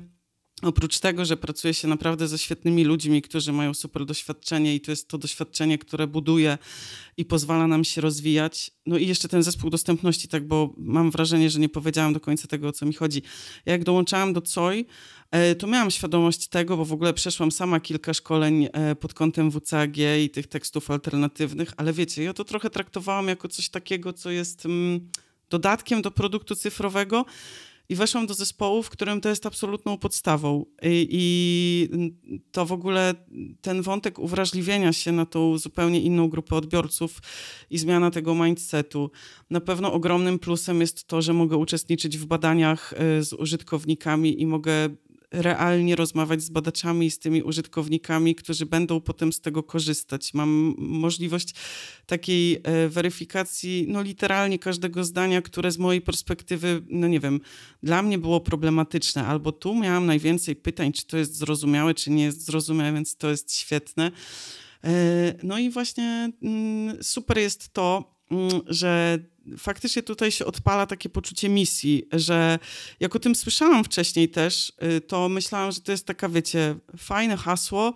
Oprócz tego, że pracuje się naprawdę ze świetnymi ludźmi, którzy mają super doświadczenie i to jest to doświadczenie, które buduje i pozwala nam się rozwijać. No i jeszcze ten zespół dostępności, tak, bo mam wrażenie, że nie powiedziałam do końca tego, o co mi chodzi. Jak dołączałam do COI, e, to miałam świadomość tego, bo w ogóle przeszłam sama kilka szkoleń e, pod kątem WCAG i tych tekstów alternatywnych, ale wiecie, ja to trochę traktowałam jako coś takiego, co jest mm, dodatkiem do produktu cyfrowego i weszłam do zespołu, w którym to jest absolutną podstawą. I, I, to w ogóle ten wątek uwrażliwienia się na tą zupełnie inną grupę odbiorców i zmiana tego mindsetu. Na pewno ogromnym plusem jest to, że mogę uczestniczyć w badaniach y, z użytkownikami i mogę realnie rozmawiać z badaczami i z tymi użytkownikami, którzy będą potem z tego korzystać. Mam możliwość takiej e, weryfikacji, no literalnie każdego zdania, które z mojej perspektywy, no nie wiem, dla mnie było problematyczne, albo tu miałam najwięcej pytań, czy to jest zrozumiałe, czy nie jest zrozumiałe, więc to jest świetne. E, no i właśnie mm, super jest to, Mm, że faktycznie tutaj się odpala takie poczucie misji, że jak o tym słyszałam wcześniej też, y, to myślałam, że to jest taka, wiecie, fajne hasło,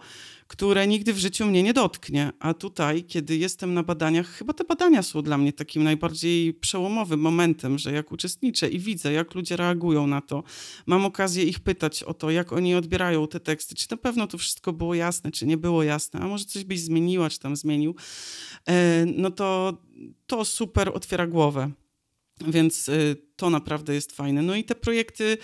które nigdy w życiu mnie nie dotknie. A tutaj, kiedy jestem na badaniach, chyba te badania są dla mnie takim najbardziej przełomowym momentem, że jak uczestniczę i widzę, jak ludzie reagują na to, mam okazję ich pytać o to, jak oni odbierają te teksty, czy na pewno to wszystko było jasne, czy nie było jasne, a może coś byś zmieniła, czy tam zmienił, e, no to to super otwiera głowę. Więc e, to naprawdę jest fajne. No i te projekty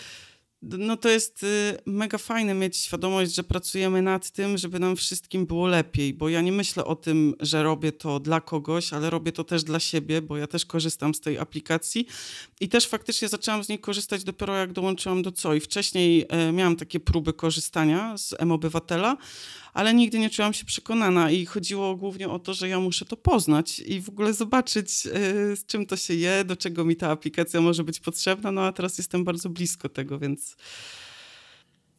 no to jest y, mega fajne mieć świadomość, że pracujemy nad tym, żeby nam wszystkim było lepiej, bo ja nie myślę o tym, że robię to dla kogoś, ale robię to też dla siebie, bo ja też korzystam z tej aplikacji i też faktycznie zaczęłam z niej korzystać dopiero jak dołączyłam do COI. Wcześniej e, miałam takie próby korzystania z M-Obywatela, ale nigdy nie czułam się przekonana i chodziło głównie o to, że ja muszę to poznać i w ogóle zobaczyć, e, z czym to się je, do czego mi ta aplikacja może być potrzebna,
no a teraz jestem bardzo blisko tego, więc...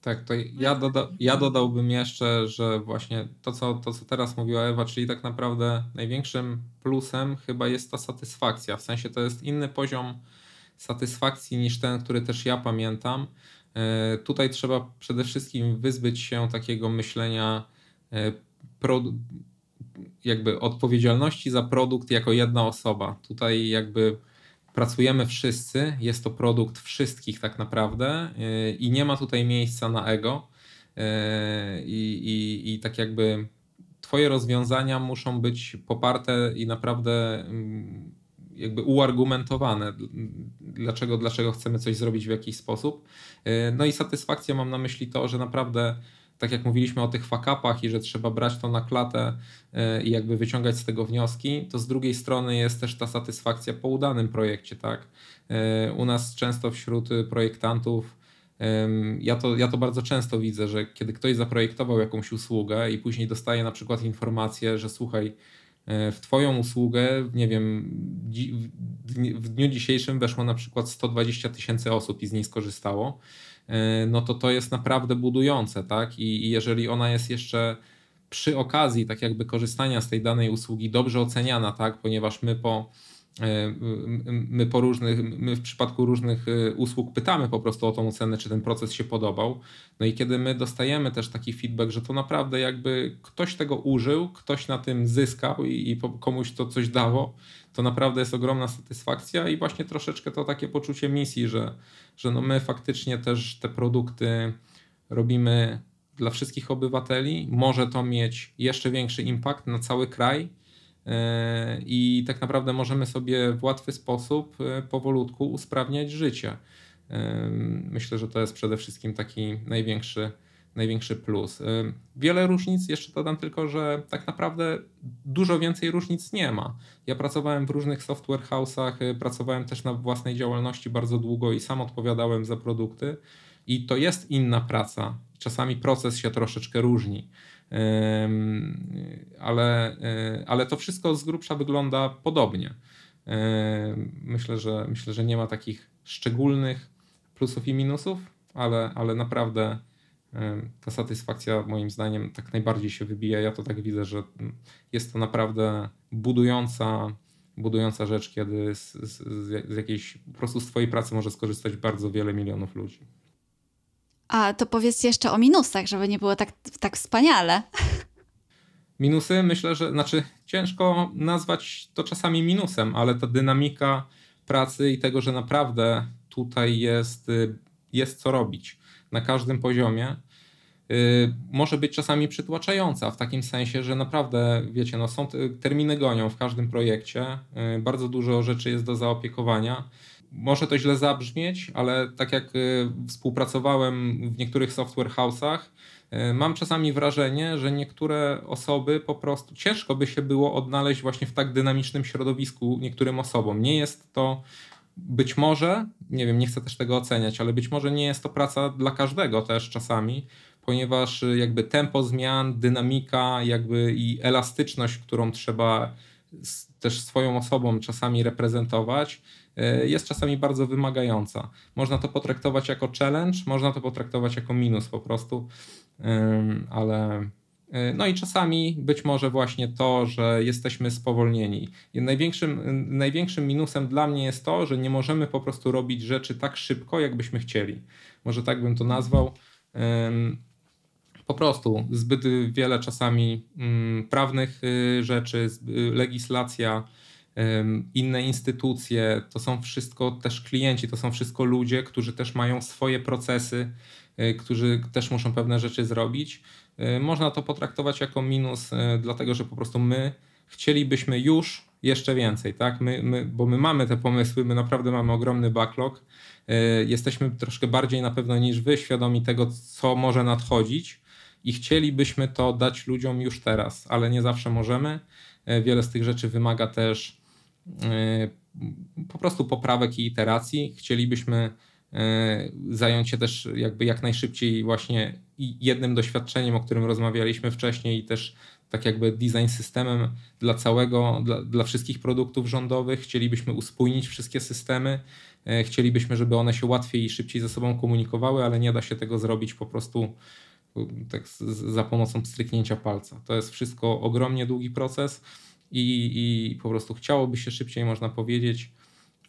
Tak, to ja, doda ja dodałbym jeszcze, że właśnie to co, to, co teraz mówiła Ewa, czyli tak naprawdę największym plusem chyba jest ta satysfakcja. W sensie to jest inny poziom satysfakcji niż ten, który też ja pamiętam, E, tutaj trzeba przede wszystkim wyzbyć się takiego myślenia e, jakby odpowiedzialności za produkt jako jedna osoba. Tutaj jakby pracujemy wszyscy, jest to produkt wszystkich tak naprawdę e, i nie ma tutaj miejsca na ego. I, i, i tak jakby Twoje rozwiązania muszą być poparte i naprawdę mm, jakby uargumentowane, dlaczego, dlaczego chcemy coś zrobić w jakiś sposób. Y, no i satysfakcja mam na myśli to, że naprawdę tak jak mówiliśmy o tych fakapach i że trzeba brać to na klatę y, i jakby wyciągać z tego wnioski, to z drugiej strony jest też ta satysfakcja po udanym projekcie, tak? Y, u nas często wśród projektantów ja to, ja to bardzo często widzę, że kiedy ktoś zaprojektował jakąś usługę i później dostaje na przykład informację, że słuchaj, E, w Twoją usługę, nie wiem, w dniu dzisiejszym weszło na przykład 120 tysięcy osób i z niej skorzystało, e, no to to jest naprawdę budujące, tak? I jeżeli ona jest jeszcze przy okazji, tak jakby korzystania z tej danej usługi, dobrze oceniana, tak? Ponieważ my po E, my, po różnych, my w przypadku różnych e, usług pytamy po prostu o tą ocenę, czy ten proces się podobał. No i kiedy my dostajemy też taki feedback, że to naprawdę jakby ktoś tego użył, ktoś na tym zyskał i, i komuś to coś dało, to naprawdę jest ogromna satysfakcja i właśnie troszeczkę to takie poczucie misji, że, że no my faktycznie też te produkty robimy dla wszystkich obywateli. Może to mieć jeszcze większy impact na cały kraj E, i tak naprawdę możemy sobie w łatwy sposób e, powolutku usprawniać życie. E, myślę, że to jest przede wszystkim taki największy, największy plus. Wiele różnic, jeszcze dodam tylko, że tak naprawdę dużo więcej różnic nie ma. Ja pracowałem w różnych software house'ach, pracowałem też na własnej działalności bardzo długo i sam odpowiadałem za produkty. I to jest inna praca. Czasami proces się troszeczkę różni ale, e, ale to wszystko z grubsza wygląda podobnie. E, myślę, że myślę, że nie ma takich szczególnych plusów i minusów, ale, ale naprawdę e, ta satysfakcja moim zdaniem tak najbardziej się wybija. Ja to tak widzę, że jest to naprawdę budująca, budująca rzecz, kiedy z, z, z jakiejś po prostu z twojej pracy może skorzystać bardzo wiele milionów ludzi.
A to powiedz jeszcze o minusach, żeby nie było tak, tak wspaniale.
Minusy myślę, że znaczy ciężko nazwać to czasami minusem, ale ta dynamika pracy i tego, że naprawdę tutaj jest, y, jest co robić na każdym poziomie, y, może być czasami przytłaczająca w takim sensie, że naprawdę, wiecie, no są terminy gonią w każdym projekcie, y, bardzo dużo rzeczy jest do zaopiekowania może to źle zabrzmieć, ale tak jak y, współpracowałem w niektórych software house'ach, y, mam czasami wrażenie, że niektóre osoby po prostu ciężko by się było odnaleźć właśnie w tak dynamicznym środowisku niektórym osobom. Nie jest to być może, nie wiem, nie chcę też tego oceniać, ale być może nie jest to praca dla każdego też czasami, ponieważ y, jakby tempo zmian, dynamika, jakby i elastyczność, którą trzeba też swoją osobą czasami reprezentować, E, jest czasami bardzo wymagająca. Można to potraktować jako challenge, można to potraktować jako minus po prostu, ale. E, no i czasami być może właśnie to, że jesteśmy spowolnieni. Największym, największym minusem dla mnie jest to, że nie możemy po prostu robić rzeczy tak szybko, jakbyśmy chcieli. Może tak bym to nazwał po prostu zbyt wiele czasami mm, prawnych y, rzeczy, y, legislacja, inne instytucje, to są wszystko też klienci, to są wszystko ludzie, którzy też mają swoje procesy, y, którzy też muszą pewne rzeczy zrobić. Y, można to potraktować jako minus, y, dlatego że po prostu my chcielibyśmy już jeszcze więcej, tak? My, my, bo my mamy te pomysły, my naprawdę mamy ogromny backlog. Jesteśmy troszkę bardziej na pewno niż wy świadomi tego, co może nadchodzić i chcielibyśmy to dać ludziom już teraz, ale nie zawsze możemy. Wiele z tych rzeczy wymaga też Y, po prostu poprawek i iteracji. Chcielibyśmy y, zająć się też jakby jak najszybciej właśnie jednym doświadczeniem, o którym rozmawialiśmy wcześniej i też tak jakby design systemem dla całego, dla, dla wszystkich produktów rządowych. Chcielibyśmy uspójnić wszystkie systemy. Y, chcielibyśmy, żeby one się łatwiej i szybciej ze sobą komunikowały, ale nie da się tego zrobić po prostu tak za pomocą stryknięcia palca. To jest wszystko ogromnie długi proces i, i po prostu chciałoby się szybciej, można powiedzieć,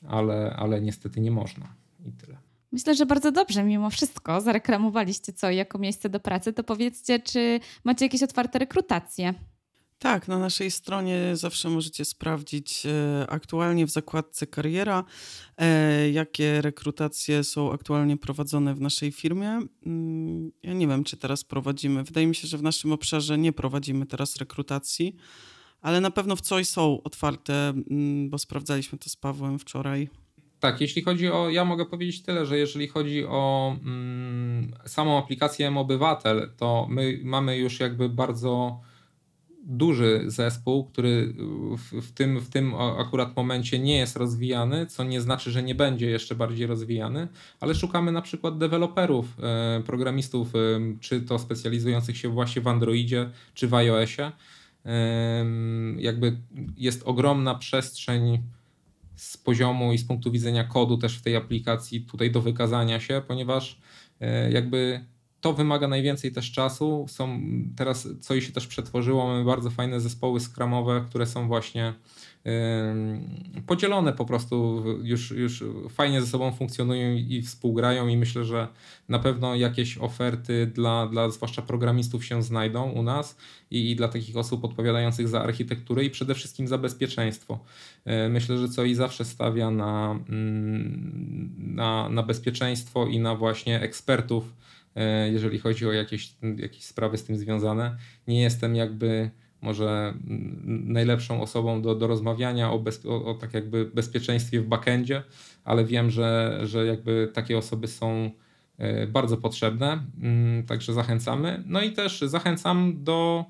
ale, ale niestety nie można. I
tyle. Myślę, że bardzo dobrze mimo wszystko zareklamowaliście co jako miejsce do pracy. To powiedzcie, czy macie jakieś otwarte rekrutacje?
Tak, na naszej stronie zawsze możecie sprawdzić e, aktualnie w zakładce kariera, e, jakie rekrutacje są aktualnie prowadzone w naszej firmie. Mm, ja nie wiem, czy teraz prowadzimy. Wydaje mi się, że w naszym obszarze nie prowadzimy teraz rekrutacji ale na pewno w coś są otwarte, mm, bo sprawdzaliśmy to z Pawłem wczoraj.
Tak, jeśli chodzi o, ja mogę powiedzieć tyle, że jeżeli chodzi o mm, samą aplikację M-Obywatel, to my mamy już jakby bardzo duży zespół, który w, w, tym, w tym akurat momencie nie jest rozwijany, co nie znaczy, że nie będzie jeszcze bardziej rozwijany, ale szukamy na przykład deweloperów, e, programistów, e, czy to specjalizujących się właśnie w Androidzie, czy w iOSie jakby jest ogromna przestrzeń z poziomu i z punktu widzenia kodu też w tej aplikacji tutaj do wykazania się, ponieważ e, jakby to wymaga najwięcej też czasu. Są teraz, co i się też przetworzyło, mamy bardzo fajne zespoły skramowe, które są właśnie podzielone po prostu, już, już fajnie ze sobą funkcjonują i współgrają i myślę, że na pewno jakieś oferty dla, dla zwłaszcza programistów się znajdą u nas i, i dla takich osób odpowiadających za architekturę i przede wszystkim za bezpieczeństwo. Yy, myślę, że co i zawsze stawia na, mm, na, na bezpieczeństwo i na właśnie ekspertów, yy, jeżeli chodzi o jakieś, jakieś sprawy z tym związane. Nie jestem jakby może najlepszą osobą do, do rozmawiania o, bez, o, o tak jakby bezpieczeństwie w backendzie, ale wiem, że, że jakby takie osoby są e, bardzo potrzebne, mm, także zachęcamy. No i też zachęcam do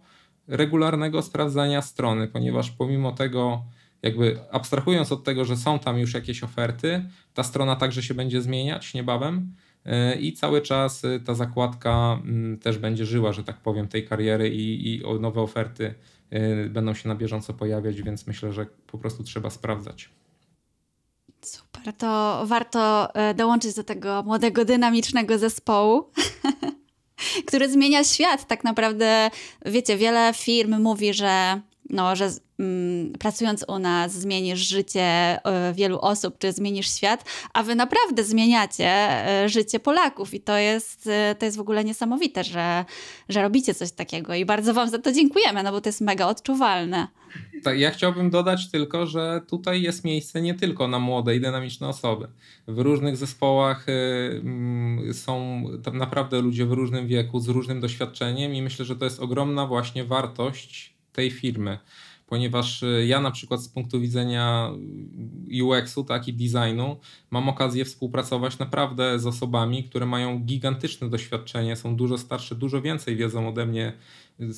regularnego sprawdzania strony, ponieważ pomimo tego, jakby abstrahując od tego, że są tam już jakieś oferty, ta strona także się będzie zmieniać niebawem E, i cały czas y, ta zakładka mm, też będzie żyła, że tak powiem, tej kariery i, i nowe oferty y, będą się na bieżąco pojawiać, więc myślę, że po prostu trzeba sprawdzać.
Super, to warto e, dołączyć do tego młodego, dynamicznego zespołu (laughs) który zmienia świat. Tak naprawdę, wiecie, wiele firm mówi, że no, że mm, pracując u nas zmienisz życie y, wielu osób, czy zmienisz świat, a wy naprawdę zmieniacie y, życie Polaków i to jest, y, to jest w ogóle niesamowite, że, że robicie coś takiego i bardzo wam za to dziękujemy, no bo to jest mega odczuwalne.
Tak, ja chciałbym dodać tylko, że tutaj jest miejsce nie tylko na młode i dynamiczne osoby. W różnych zespołach mm, są naprawdę ludzie w różnym wieku, z różnym doświadczeniem i myślę, że to jest ogromna właśnie wartość tej firmy, ponieważ e, ja na przykład z punktu widzenia mm, UX-u tak, i designu mam okazję współpracować naprawdę z osobami, które mają gigantyczne doświadczenie, są dużo starsze, dużo więcej wiedzą ode mnie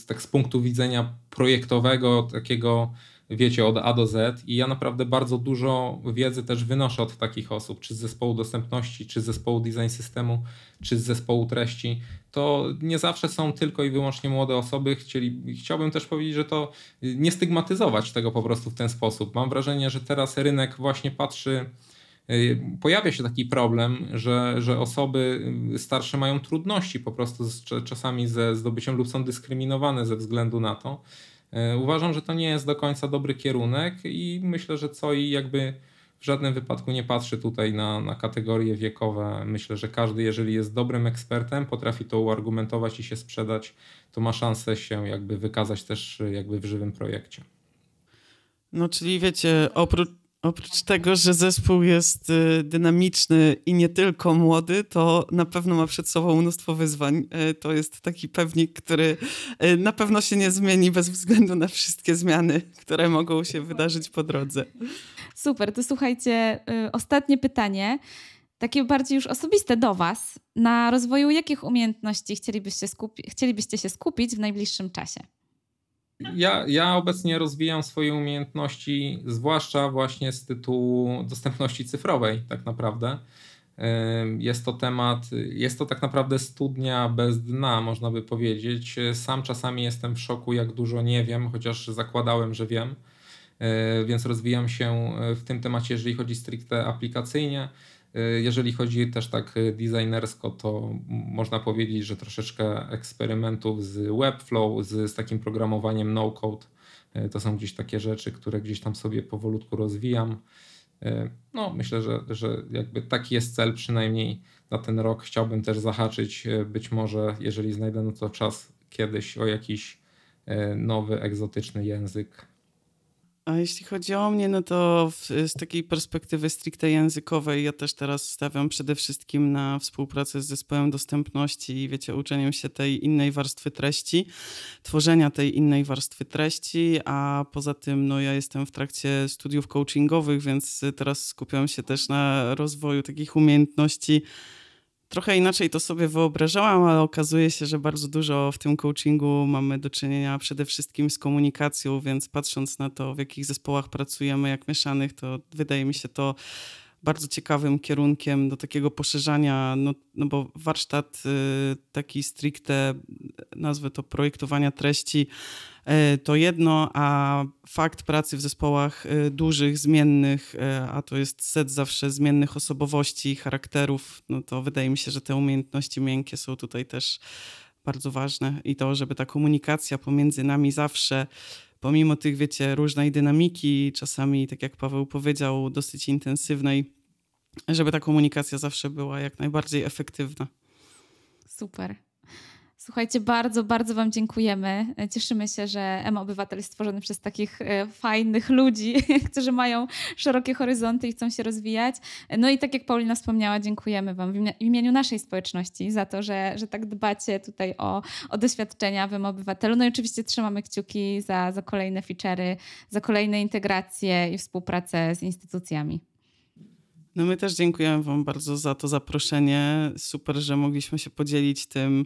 tak z punktu widzenia projektowego, takiego wiecie od A do Z i ja naprawdę bardzo dużo wiedzy też wynoszę od takich osób, czy z zespołu dostępności, czy z zespołu design systemu, czy z zespołu treści. To nie zawsze są tylko i wyłącznie młode osoby. Chcieli, chciałbym też powiedzieć, że to nie stygmatyzować tego po prostu w ten sposób. Mam wrażenie, że teraz rynek właśnie patrzy y, pojawia się taki problem, że, że osoby y, starsze mają trudności po prostu z, czasami ze zdobyciem lub są dyskryminowane ze względu na to. E, uważam, że to nie jest do końca dobry kierunek i myślę, że co i jakby w żadnym wypadku nie patrzy tutaj na, na kategorie wiekowe. Myślę, że każdy, jeżeli jest dobrym ekspertem, potrafi to uargumentować i się sprzedać, to ma szansę się jakby wykazać też jakby w żywym projekcie.
No czyli wiecie, oprócz Oprócz tego, że zespół jest y, dynamiczny i nie tylko młody, to na pewno ma przed sobą mnóstwo wyzwań. Y, to jest taki pewnik, który y, na pewno się nie zmieni bez względu na wszystkie zmiany, które mogą się wydarzyć po drodze.
Super, to słuchajcie, ostatnie pytanie, takie bardziej już osobiste do Was. Na rozwoju jakich umiejętności chcielibyście, skupi chcielibyście się skupić w najbliższym czasie?
Ja, ja obecnie rozwijam swoje umiejętności, zwłaszcza właśnie z tytułu dostępności cyfrowej, tak naprawdę. Jest to temat, jest to tak naprawdę studnia bez dna, można by powiedzieć. Sam czasami jestem w szoku, jak dużo nie wiem, chociaż zakładałem, że wiem, e, więc rozwijam się w tym temacie, jeżeli chodzi stricte aplikacyjnie. Y, jeżeli chodzi też tak y, designersko, to można powiedzieć, że troszeczkę eksperymentów z Webflow, z, z takim programowaniem no-code, y, to są gdzieś takie rzeczy, które gdzieś tam sobie powolutku rozwijam. No, myślę, że, że jakby taki jest cel przynajmniej na ten rok. Chciałbym też zahaczyć, być może, jeżeli znajdę na to czas, kiedyś o jakiś nowy, egzotyczny język a jeśli
chodzi o mnie, no to w, z takiej perspektywy stricte językowej ja też teraz stawiam przede wszystkim na współpracę z zespołem dostępności i wiecie, uczeniem się tej innej warstwy treści, tworzenia tej innej warstwy treści, a poza tym no ja jestem w trakcie studiów coachingowych, więc teraz skupiam się też na rozwoju takich umiejętności Trochę inaczej to sobie wyobrażałam, ale okazuje się, że bardzo dużo w tym coachingu mamy do czynienia przede wszystkim z komunikacją, więc patrząc na to, w jakich zespołach pracujemy, jak mieszanych, to wydaje mi się to bardzo ciekawym kierunkiem do takiego poszerzania, no, no bo warsztat y, taki stricte, nazwę to projektowania treści, y, to jedno, a fakt pracy w zespołach y, dużych, zmiennych, a to jest set zawsze zmiennych osobowości, charakterów, no to wydaje mi się, że te umiejętności miękkie są tutaj też bardzo ważne i to, żeby ta komunikacja pomiędzy nami zawsze pomimo tych, wiecie, różnej dynamiki, czasami, tak jak Paweł powiedział, dosyć intensywnej, żeby ta komunikacja zawsze była jak najbardziej efektywna.
Super. Słuchajcie, bardzo, bardzo Wam dziękujemy. Cieszymy się, że EMA Obywatel jest stworzony przez takich e, fajnych ludzi, (laughs) którzy mają szerokie horyzonty i chcą się rozwijać. No i tak jak Paulina wspomniała, dziękujemy Wam w imieniu naszej społeczności za to, że, że tak dbacie tutaj o, o doświadczenia w EMA Obywatelu. No i oczywiście trzymamy kciuki za, za kolejne feature'y, za kolejne integracje i współpracę z instytucjami.
No my też dziękujemy Wam bardzo za to zaproszenie. Super, że mogliśmy się podzielić tym,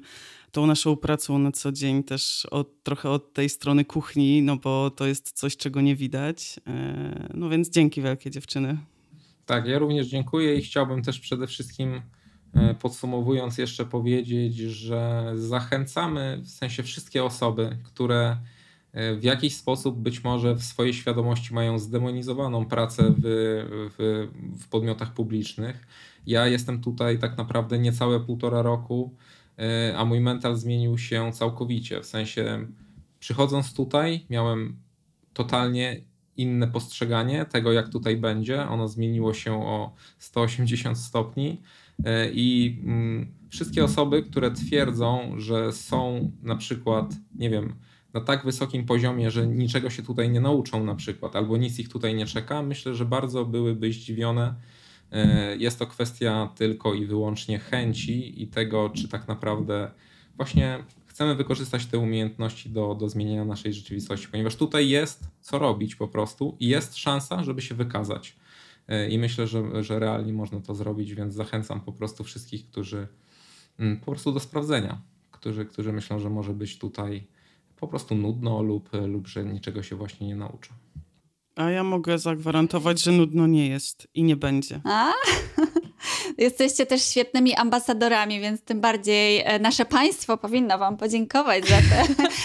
tą naszą pracą na co dzień też od, trochę od tej strony kuchni, no bo to jest coś, czego nie widać. E, no więc
dzięki wielkie dziewczyny. Tak, ja również dziękuję i chciałbym też przede wszystkim e, podsumowując jeszcze powiedzieć, że zachęcamy w sensie wszystkie osoby, które E, w jakiś sposób być może w swojej świadomości mają zdemonizowaną pracę w, w, w podmiotach publicznych. Ja jestem tutaj tak naprawdę niecałe półtora roku, e, a mój mental zmienił się całkowicie. W sensie, przychodząc tutaj, miałem totalnie inne postrzeganie tego, jak tutaj będzie. Ono zmieniło się o 180 stopni e, i mm, wszystkie osoby, które twierdzą, że są na przykład, nie wiem, na tak wysokim poziomie, że niczego się tutaj nie nauczą na przykład, albo nic ich tutaj nie czeka, myślę, że bardzo byłyby zdziwione. E, jest to kwestia tylko i wyłącznie chęci i tego, czy tak naprawdę właśnie chcemy wykorzystać te umiejętności do, do zmienienia naszej rzeczywistości, ponieważ tutaj jest co robić po prostu i jest szansa, żeby się wykazać. E, I myślę, że, że realnie można to zrobić, więc zachęcam po prostu wszystkich, którzy mm, po prostu do sprawdzenia, którzy, którzy myślą, że może być tutaj po prostu nudno lub, lub że niczego się właśnie nie nauczy. A ja
mogę zagwarantować, że nudno nie jest i nie będzie.
A? (laughs) Jesteście też świetnymi ambasadorami, więc tym bardziej e, nasze państwo powinno Wam podziękować za tę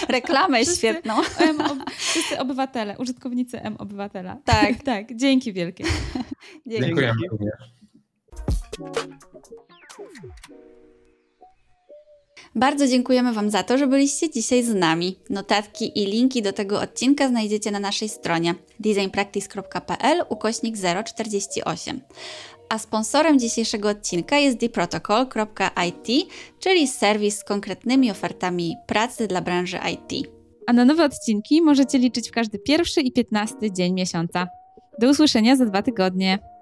(laughs) reklamę
świetną. M ob
(laughs) wszyscy obywatele, użytkownicy M obywatela.
Tak, tak. Dzięki wielkie. Dzięki. Dziękujemy również. Bardzo dziękujemy Wam za to, że byliście dzisiaj z nami. Notatki i linki do tego odcinka znajdziecie na naszej stronie designpractice.pl ukośnik 048. A sponsorem dzisiejszego odcinka jest theprotocol.it, czyli serwis z konkretnymi ofertami pracy dla branży IT. A na nowe odcinki możecie liczyć w każdy pierwszy i piętnasty dzień miesiąca.
Do usłyszenia za dwa tygodnie.